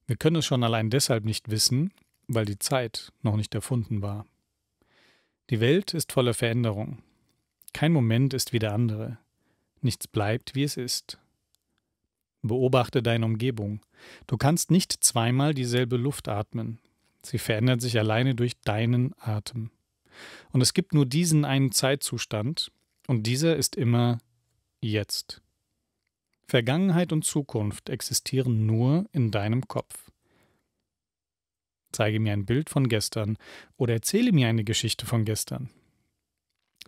Wir können es schon allein deshalb nicht wissen, weil die Zeit noch nicht erfunden war. Die Welt ist voller Veränderung. Kein Moment ist wie der andere. Nichts bleibt, wie es ist. Beobachte deine Umgebung. Du kannst nicht zweimal dieselbe Luft atmen. Sie verändert sich alleine durch deinen Atem. Und es gibt nur diesen einen Zeitzustand, und dieser ist immer jetzt. Vergangenheit und Zukunft existieren nur in deinem Kopf. Zeige mir ein Bild von gestern oder erzähle mir eine Geschichte von gestern.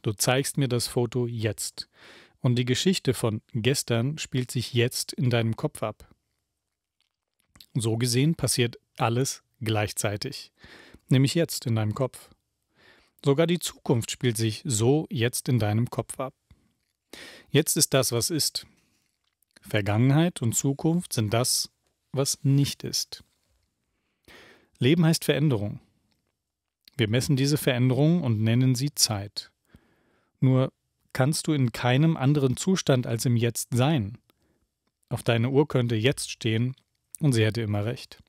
Du zeigst mir das Foto jetzt und die Geschichte von gestern spielt sich jetzt in deinem Kopf ab. So gesehen passiert alles gleichzeitig, nämlich jetzt in deinem Kopf. Sogar die Zukunft spielt sich so jetzt in deinem Kopf ab. Jetzt ist das, was ist. Vergangenheit und Zukunft sind das, was nicht ist. Leben heißt Veränderung. Wir messen diese Veränderung und nennen sie Zeit. Nur kannst du in keinem anderen Zustand als im Jetzt sein. Auf deine Uhr könnte jetzt stehen und sie hätte immer recht.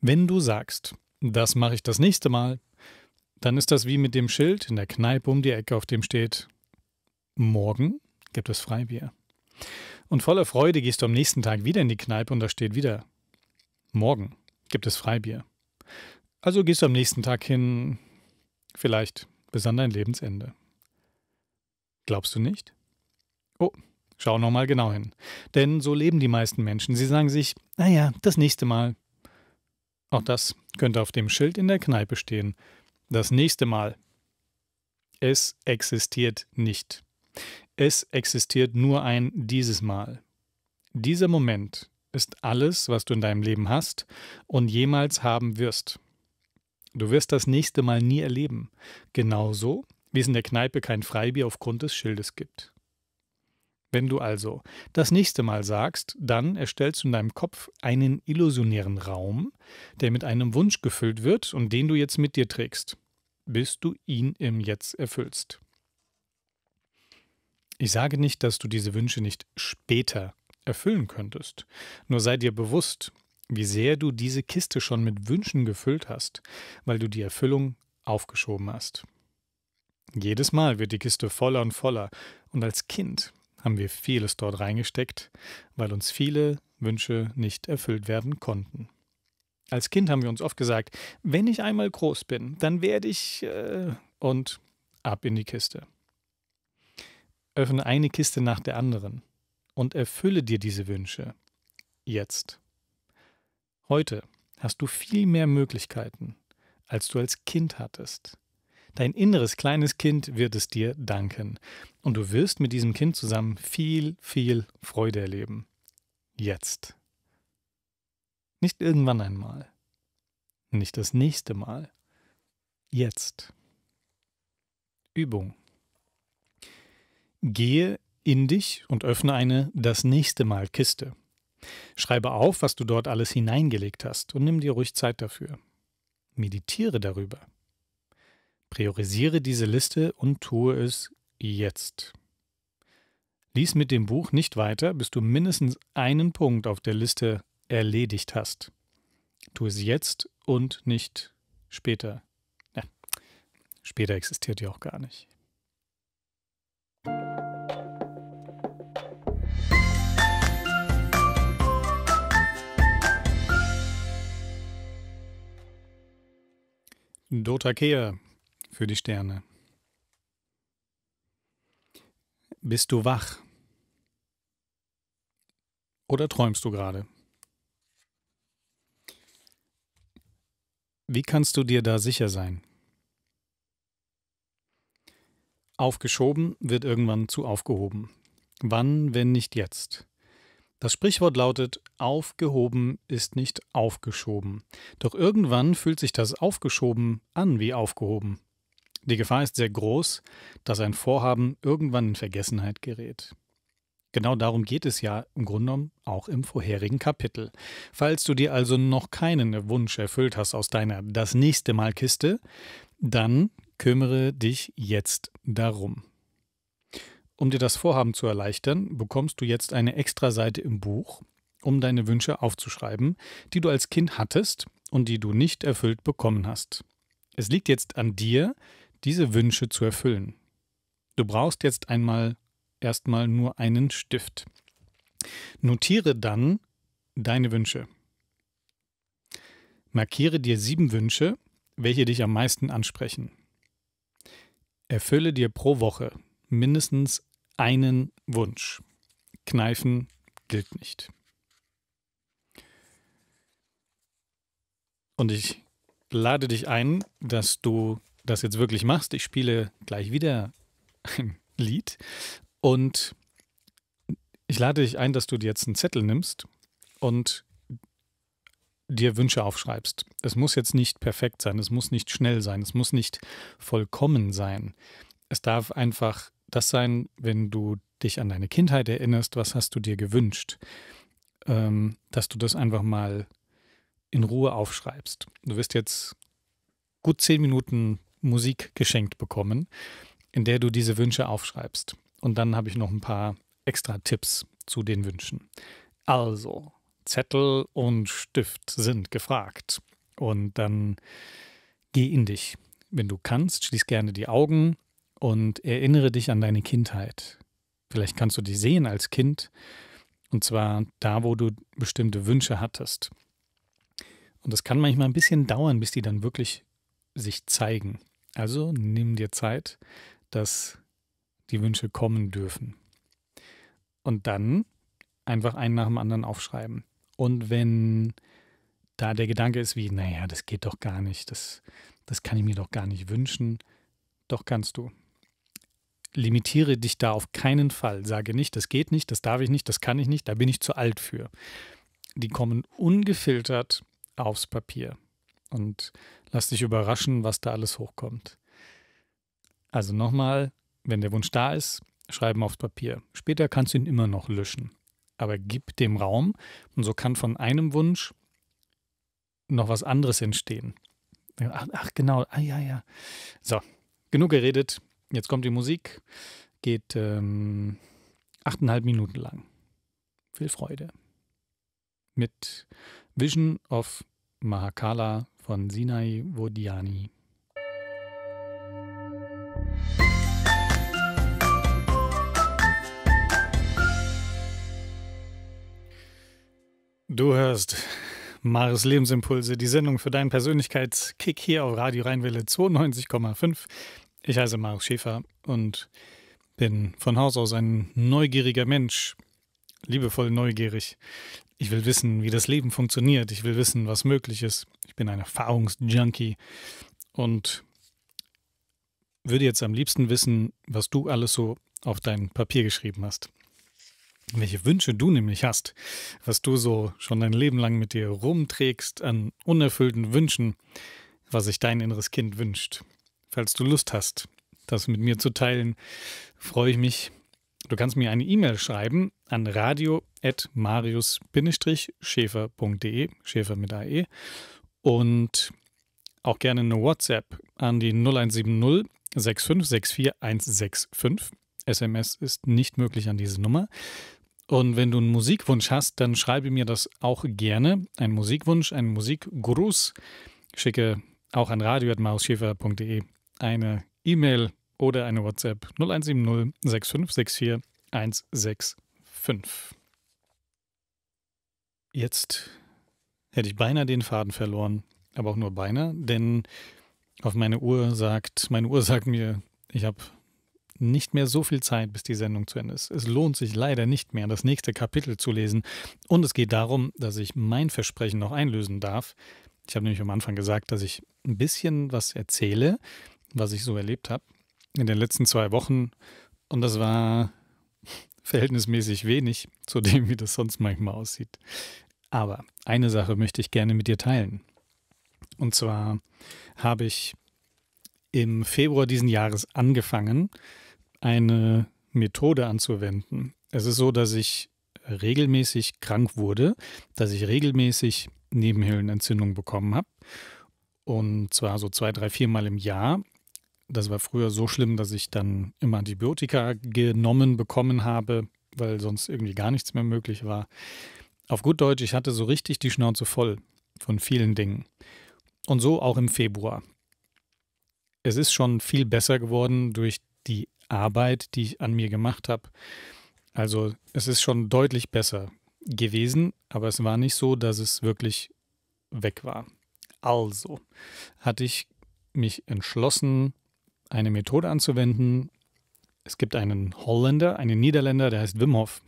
Wenn du sagst, das mache ich das nächste Mal, dann ist das wie mit dem Schild in der Kneipe um die Ecke, auf dem steht, morgen gibt es Freibier. Und voller Freude gehst du am nächsten Tag wieder in die Kneipe und da steht wieder, Morgen gibt es Freibier. Also gehst du am nächsten Tag hin, vielleicht bis an dein Lebensende. Glaubst du nicht? Oh, schau nochmal genau hin. Denn so leben die meisten Menschen. Sie sagen sich, naja, das nächste Mal. Auch das könnte auf dem Schild in der Kneipe stehen. Das nächste Mal. Es existiert nicht. Es existiert nur ein dieses Mal. Dieser Moment, ist alles, was du in deinem Leben hast und jemals haben wirst. Du wirst das nächste Mal nie erleben. Genauso, wie es in der Kneipe kein Freibier aufgrund des Schildes gibt. Wenn du also das nächste Mal sagst, dann erstellst du in deinem Kopf einen illusionären Raum, der mit einem Wunsch gefüllt wird und den du jetzt mit dir trägst, bis du ihn im Jetzt erfüllst. Ich sage nicht, dass du diese Wünsche nicht später erfüllen könntest. Nur sei dir bewusst, wie sehr du diese Kiste schon mit Wünschen gefüllt hast, weil du die Erfüllung aufgeschoben hast. Jedes Mal wird die Kiste voller und voller, und als Kind haben wir vieles dort reingesteckt, weil uns viele Wünsche nicht erfüllt werden konnten. Als Kind haben wir uns oft gesagt, wenn ich einmal groß bin, dann werde ich äh, und ab in die Kiste. Öffne eine Kiste nach der anderen und erfülle dir diese Wünsche. Jetzt. Heute hast du viel mehr Möglichkeiten, als du als Kind hattest. Dein inneres kleines Kind wird es dir danken und du wirst mit diesem Kind zusammen viel, viel Freude erleben. Jetzt. Nicht irgendwann einmal. Nicht das nächste Mal. Jetzt. Übung. Gehe in dich und öffne eine das nächste Mal Kiste. Schreibe auf, was du dort alles hineingelegt hast und nimm dir ruhig Zeit dafür. Meditiere darüber. Priorisiere diese Liste und tue es jetzt. Lies mit dem Buch nicht weiter, bis du mindestens einen Punkt auf der Liste erledigt hast. Tu es jetzt und nicht später. Ja, später existiert ja auch gar nicht. Dota Kea für die Sterne. Bist du wach? Oder träumst du gerade? Wie kannst du dir da sicher sein? Aufgeschoben wird irgendwann zu aufgehoben. Wann, wenn nicht jetzt? Das Sprichwort lautet, aufgehoben ist nicht aufgeschoben. Doch irgendwann fühlt sich das aufgeschoben an wie aufgehoben. Die Gefahr ist sehr groß, dass ein Vorhaben irgendwann in Vergessenheit gerät. Genau darum geht es ja im Grunde genommen auch im vorherigen Kapitel. Falls du dir also noch keinen Wunsch erfüllt hast aus deiner Das nächste Mal Kiste, dann kümmere dich jetzt darum. Um dir das Vorhaben zu erleichtern, bekommst du jetzt eine Extra-Seite im Buch, um deine Wünsche aufzuschreiben, die du als Kind hattest und die du nicht erfüllt bekommen hast. Es liegt jetzt an dir, diese Wünsche zu erfüllen. Du brauchst jetzt einmal erstmal nur einen Stift. Notiere dann deine Wünsche. Markiere dir sieben Wünsche, welche dich am meisten ansprechen. Erfülle dir pro Woche mindestens einen Wunsch. Kneifen gilt nicht. Und ich lade dich ein, dass du das jetzt wirklich machst. Ich spiele gleich wieder ein Lied und ich lade dich ein, dass du dir jetzt einen Zettel nimmst und dir Wünsche aufschreibst. Es muss jetzt nicht perfekt sein, es muss nicht schnell sein, es muss nicht vollkommen sein. Es darf einfach das sein, wenn du dich an deine Kindheit erinnerst, was hast du dir gewünscht, ähm, dass du das einfach mal in Ruhe aufschreibst. Du wirst jetzt gut zehn Minuten Musik geschenkt bekommen, in der du diese Wünsche aufschreibst. Und dann habe ich noch ein paar extra Tipps zu den Wünschen. Also, Zettel und Stift sind gefragt. Und dann geh in dich. Wenn du kannst, schließ gerne die Augen und erinnere dich an deine Kindheit. Vielleicht kannst du die sehen als Kind und zwar da, wo du bestimmte Wünsche hattest. Und das kann manchmal ein bisschen dauern, bis die dann wirklich sich zeigen. Also nimm dir Zeit, dass die Wünsche kommen dürfen. Und dann einfach einen nach dem anderen aufschreiben. Und wenn da der Gedanke ist wie, naja, das geht doch gar nicht, das, das kann ich mir doch gar nicht wünschen, doch kannst du limitiere dich da auf keinen Fall. Sage nicht, das geht nicht, das darf ich nicht, das kann ich nicht, da bin ich zu alt für. Die kommen ungefiltert aufs Papier und lass dich überraschen, was da alles hochkommt. Also nochmal, wenn der Wunsch da ist, schreiben aufs Papier. Später kannst du ihn immer noch löschen. Aber gib dem Raum und so kann von einem Wunsch noch was anderes entstehen. Ach, ach genau, ah ja, ja. So, genug geredet. Jetzt kommt die Musik, geht ähm, 8,5 Minuten lang. Viel Freude. Mit Vision of Mahakala von Sinai Vodiani. Du hörst Mares Lebensimpulse, die Sendung für deinen Persönlichkeitskick hier auf Radio Rheinwelle 92,5. Ich heiße Markus Schäfer und bin von Haus aus ein neugieriger Mensch, liebevoll neugierig. Ich will wissen, wie das Leben funktioniert. Ich will wissen, was möglich ist. Ich bin ein Erfahrungsjunkie und würde jetzt am liebsten wissen, was du alles so auf dein Papier geschrieben hast. Welche Wünsche du nämlich hast, was du so schon dein Leben lang mit dir rumträgst an unerfüllten Wünschen, was sich dein inneres Kind wünscht falls du Lust hast, das mit mir zu teilen, freue ich mich. Du kannst mir eine E-Mail schreiben an radio@marius-schäfer.de, Schäfer mit AE und auch gerne eine WhatsApp an die 0170 6564 165. SMS ist nicht möglich an diese Nummer. Und wenn du einen Musikwunsch hast, dann schreibe mir das auch gerne. Ein Musikwunsch, ein Musikgruß schicke auch an radio.marius-schäfer.de eine E-Mail oder eine WhatsApp 0170 6564 165. Jetzt hätte ich beinahe den Faden verloren, aber auch nur beinahe, denn auf meine Uhr sagt, meine Uhr sagt mir, ich habe nicht mehr so viel Zeit, bis die Sendung zu Ende ist. Es lohnt sich leider nicht mehr, das nächste Kapitel zu lesen. Und es geht darum, dass ich mein Versprechen noch einlösen darf. Ich habe nämlich am Anfang gesagt, dass ich ein bisschen was erzähle, was ich so erlebt habe in den letzten zwei Wochen. Und das war verhältnismäßig wenig zu dem, wie das sonst manchmal aussieht. Aber eine Sache möchte ich gerne mit dir teilen. Und zwar habe ich im Februar diesen Jahres angefangen, eine Methode anzuwenden. Es ist so, dass ich regelmäßig krank wurde, dass ich regelmäßig Nebenhöhlenentzündung bekommen habe. Und zwar so zwei, drei, viermal im Jahr das war früher so schlimm, dass ich dann immer Antibiotika genommen bekommen habe, weil sonst irgendwie gar nichts mehr möglich war. Auf gut Deutsch, ich hatte so richtig die Schnauze voll von vielen Dingen. Und so auch im Februar. Es ist schon viel besser geworden durch die Arbeit, die ich an mir gemacht habe. Also es ist schon deutlich besser gewesen, aber es war nicht so, dass es wirklich weg war. Also hatte ich mich entschlossen, eine Methode anzuwenden. Es gibt einen Holländer, einen Niederländer, der heißt Wim Hof.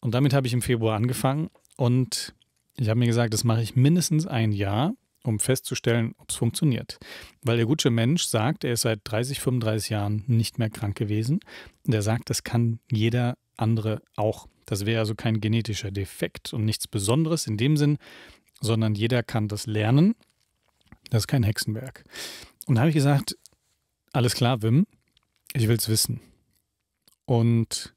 Und damit habe ich im Februar angefangen und ich habe mir gesagt, das mache ich mindestens ein Jahr, um festzustellen, ob es funktioniert. Weil der gute Mensch sagt, er ist seit 30, 35 Jahren nicht mehr krank gewesen. Und er sagt, das kann jeder andere auch. Das wäre also kein genetischer Defekt und nichts Besonderes in dem Sinn, sondern jeder kann das lernen. Das ist kein Hexenwerk. Und da habe ich gesagt, alles klar, Wim, ich will es wissen. Und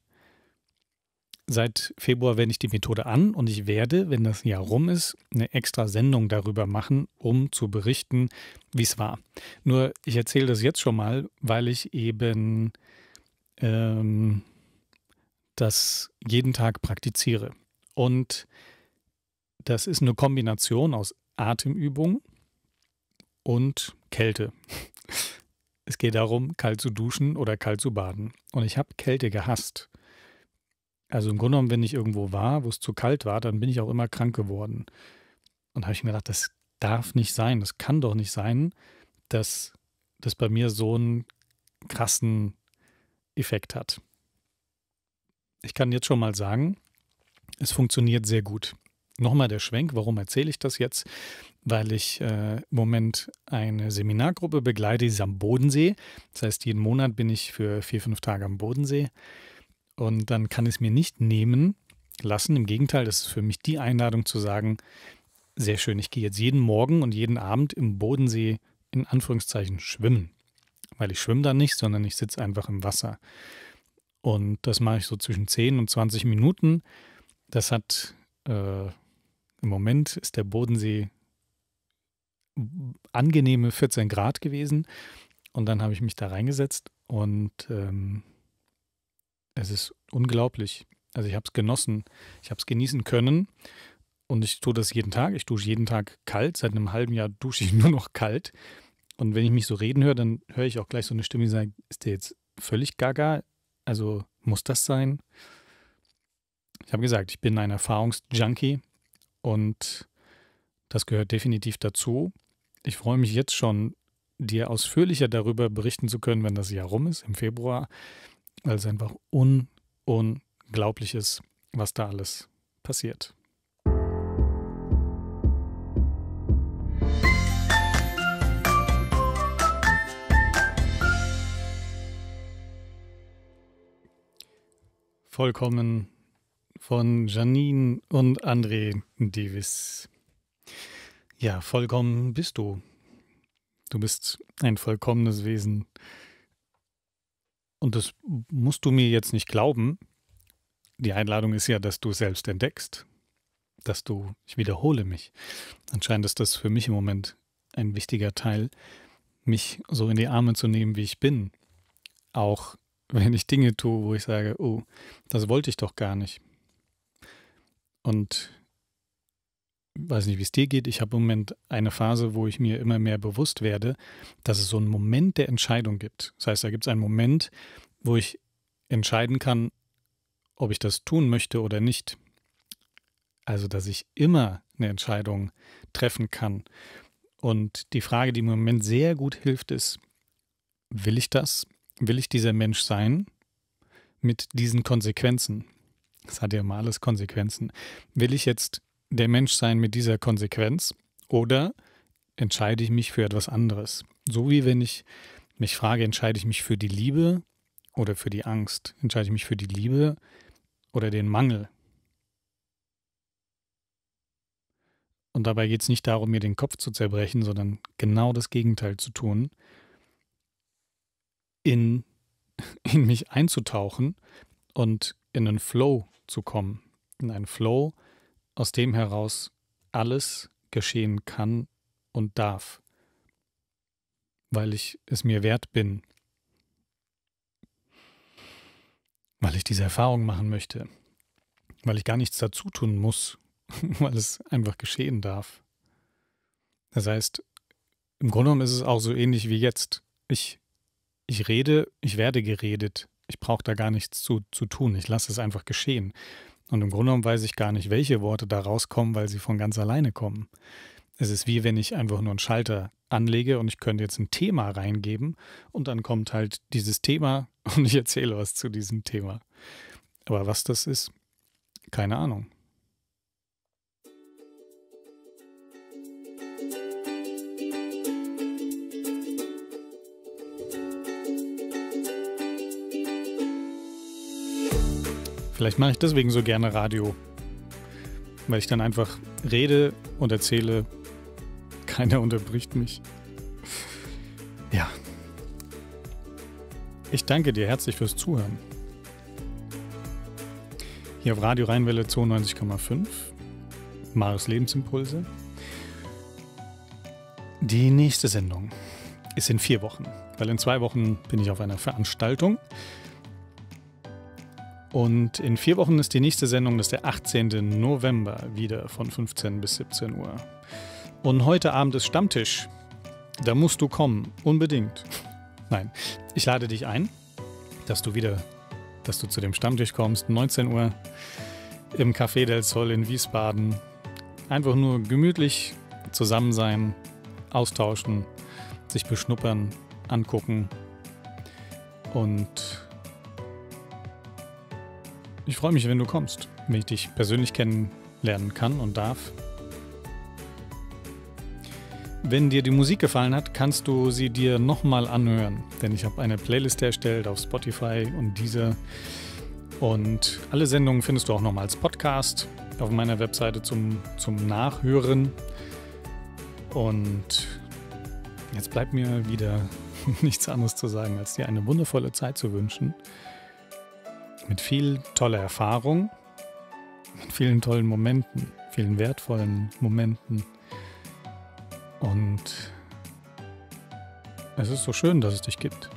seit Februar wende ich die Methode an und ich werde, wenn das Jahr rum ist, eine extra Sendung darüber machen, um zu berichten, wie es war. Nur ich erzähle das jetzt schon mal, weil ich eben ähm, das jeden Tag praktiziere. Und das ist eine Kombination aus Atemübung und Kälte. Es geht darum, kalt zu duschen oder kalt zu baden. Und ich habe Kälte gehasst. Also im Grunde genommen, wenn ich irgendwo war, wo es zu kalt war, dann bin ich auch immer krank geworden. Und habe ich mir gedacht, das darf nicht sein, das kann doch nicht sein, dass das bei mir so einen krassen Effekt hat. Ich kann jetzt schon mal sagen, es funktioniert sehr gut. Nochmal der Schwenk, warum erzähle ich das jetzt? Weil ich äh, im Moment eine Seminargruppe begleite, die ist am Bodensee. Das heißt, jeden Monat bin ich für vier, fünf Tage am Bodensee. Und dann kann es mir nicht nehmen lassen. Im Gegenteil, das ist für mich die Einladung zu sagen, sehr schön, ich gehe jetzt jeden Morgen und jeden Abend im Bodensee in Anführungszeichen schwimmen. Weil ich schwimme da nicht, sondern ich sitze einfach im Wasser. Und das mache ich so zwischen 10 und 20 Minuten. Das hat äh, im Moment ist der Bodensee angenehme 14 Grad gewesen. Und dann habe ich mich da reingesetzt und ähm, es ist unglaublich. Also ich habe es genossen, ich habe es genießen können und ich tue das jeden Tag. Ich dusche jeden Tag kalt. Seit einem halben Jahr dusche ich nur noch kalt. Und wenn ich mich so reden höre, dann höre ich auch gleich so eine Stimme, die sagt, ist der jetzt völlig gaga? Also muss das sein? Ich habe gesagt, ich bin ein Erfahrungsjunkie und das gehört definitiv dazu. Ich freue mich jetzt schon, dir ausführlicher darüber berichten zu können, wenn das Jahr rum ist, im Februar, weil es einfach un unglaublich ist, was da alles passiert. Vollkommen von Janine und André Davis. Ja, vollkommen bist du. Du bist ein vollkommenes Wesen. Und das musst du mir jetzt nicht glauben. Die Einladung ist ja, dass du selbst entdeckst. Dass du, ich wiederhole mich. Anscheinend ist das für mich im Moment ein wichtiger Teil, mich so in die Arme zu nehmen, wie ich bin. Auch wenn ich Dinge tue, wo ich sage, oh, das wollte ich doch gar nicht. Und weiß nicht, wie es dir geht. Ich habe im Moment eine Phase, wo ich mir immer mehr bewusst werde, dass es so einen Moment der Entscheidung gibt. Das heißt, da gibt es einen Moment, wo ich entscheiden kann, ob ich das tun möchte oder nicht. Also, dass ich immer eine Entscheidung treffen kann. Und die Frage, die im Moment sehr gut hilft, ist, will ich das? Will ich dieser Mensch sein? Mit diesen Konsequenzen. Das hat ja mal alles Konsequenzen. Will ich jetzt der Mensch sein mit dieser Konsequenz oder entscheide ich mich für etwas anderes? So wie wenn ich mich frage, entscheide ich mich für die Liebe oder für die Angst? Entscheide ich mich für die Liebe oder den Mangel? Und dabei geht es nicht darum, mir den Kopf zu zerbrechen, sondern genau das Gegenteil zu tun, in, in mich einzutauchen und in einen Flow zu kommen, in einen Flow, aus dem heraus alles geschehen kann und darf, weil ich es mir wert bin, weil ich diese Erfahrung machen möchte, weil ich gar nichts dazu tun muss, weil es einfach geschehen darf. Das heißt, im Grunde genommen ist es auch so ähnlich wie jetzt. Ich, ich rede, ich werde geredet ich brauche da gar nichts zu, zu tun. Ich lasse es einfach geschehen. Und im Grunde genommen weiß ich gar nicht, welche Worte da rauskommen, weil sie von ganz alleine kommen. Es ist wie wenn ich einfach nur einen Schalter anlege und ich könnte jetzt ein Thema reingeben und dann kommt halt dieses Thema und ich erzähle was zu diesem Thema. Aber was das ist, keine Ahnung. Vielleicht mache ich deswegen so gerne Radio. Weil ich dann einfach rede und erzähle. Keiner unterbricht mich. Ja. Ich danke dir herzlich fürs Zuhören. Hier auf Radio Rheinwelle 92,5. Marius Lebensimpulse. Die nächste Sendung ist in vier Wochen, weil in zwei Wochen bin ich auf einer Veranstaltung. Und in vier Wochen ist die nächste Sendung, das ist der 18. November, wieder von 15 bis 17 Uhr. Und heute Abend ist Stammtisch. Da musst du kommen, unbedingt. Nein, ich lade dich ein, dass du wieder, dass du zu dem Stammtisch kommst, 19 Uhr im Café del Sol in Wiesbaden. Einfach nur gemütlich zusammen sein, austauschen, sich beschnuppern, angucken und ich freue mich, wenn du kommst, wenn ich dich persönlich kennenlernen kann und darf. Wenn dir die Musik gefallen hat, kannst du sie dir nochmal anhören, denn ich habe eine Playlist erstellt auf Spotify und diese. Und alle Sendungen findest du auch nochmal als Podcast auf meiner Webseite zum, zum Nachhören. Und jetzt bleibt mir wieder nichts anderes zu sagen, als dir eine wundervolle Zeit zu wünschen mit viel toller Erfahrung, mit vielen tollen Momenten, vielen wertvollen Momenten. Und es ist so schön, dass es dich gibt.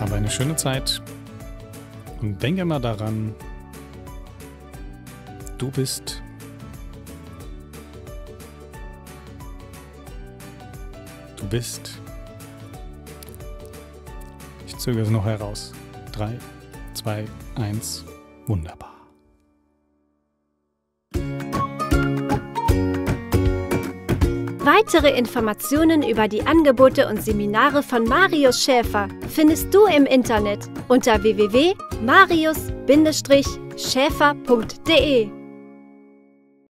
Habe eine schöne Zeit und denke mal daran, du bist bist. Ich zögere es noch heraus. 3, 2, 1. Wunderbar. Weitere Informationen über die Angebote und Seminare von Marius Schäfer findest du im Internet unter www.marius-schäfer.de.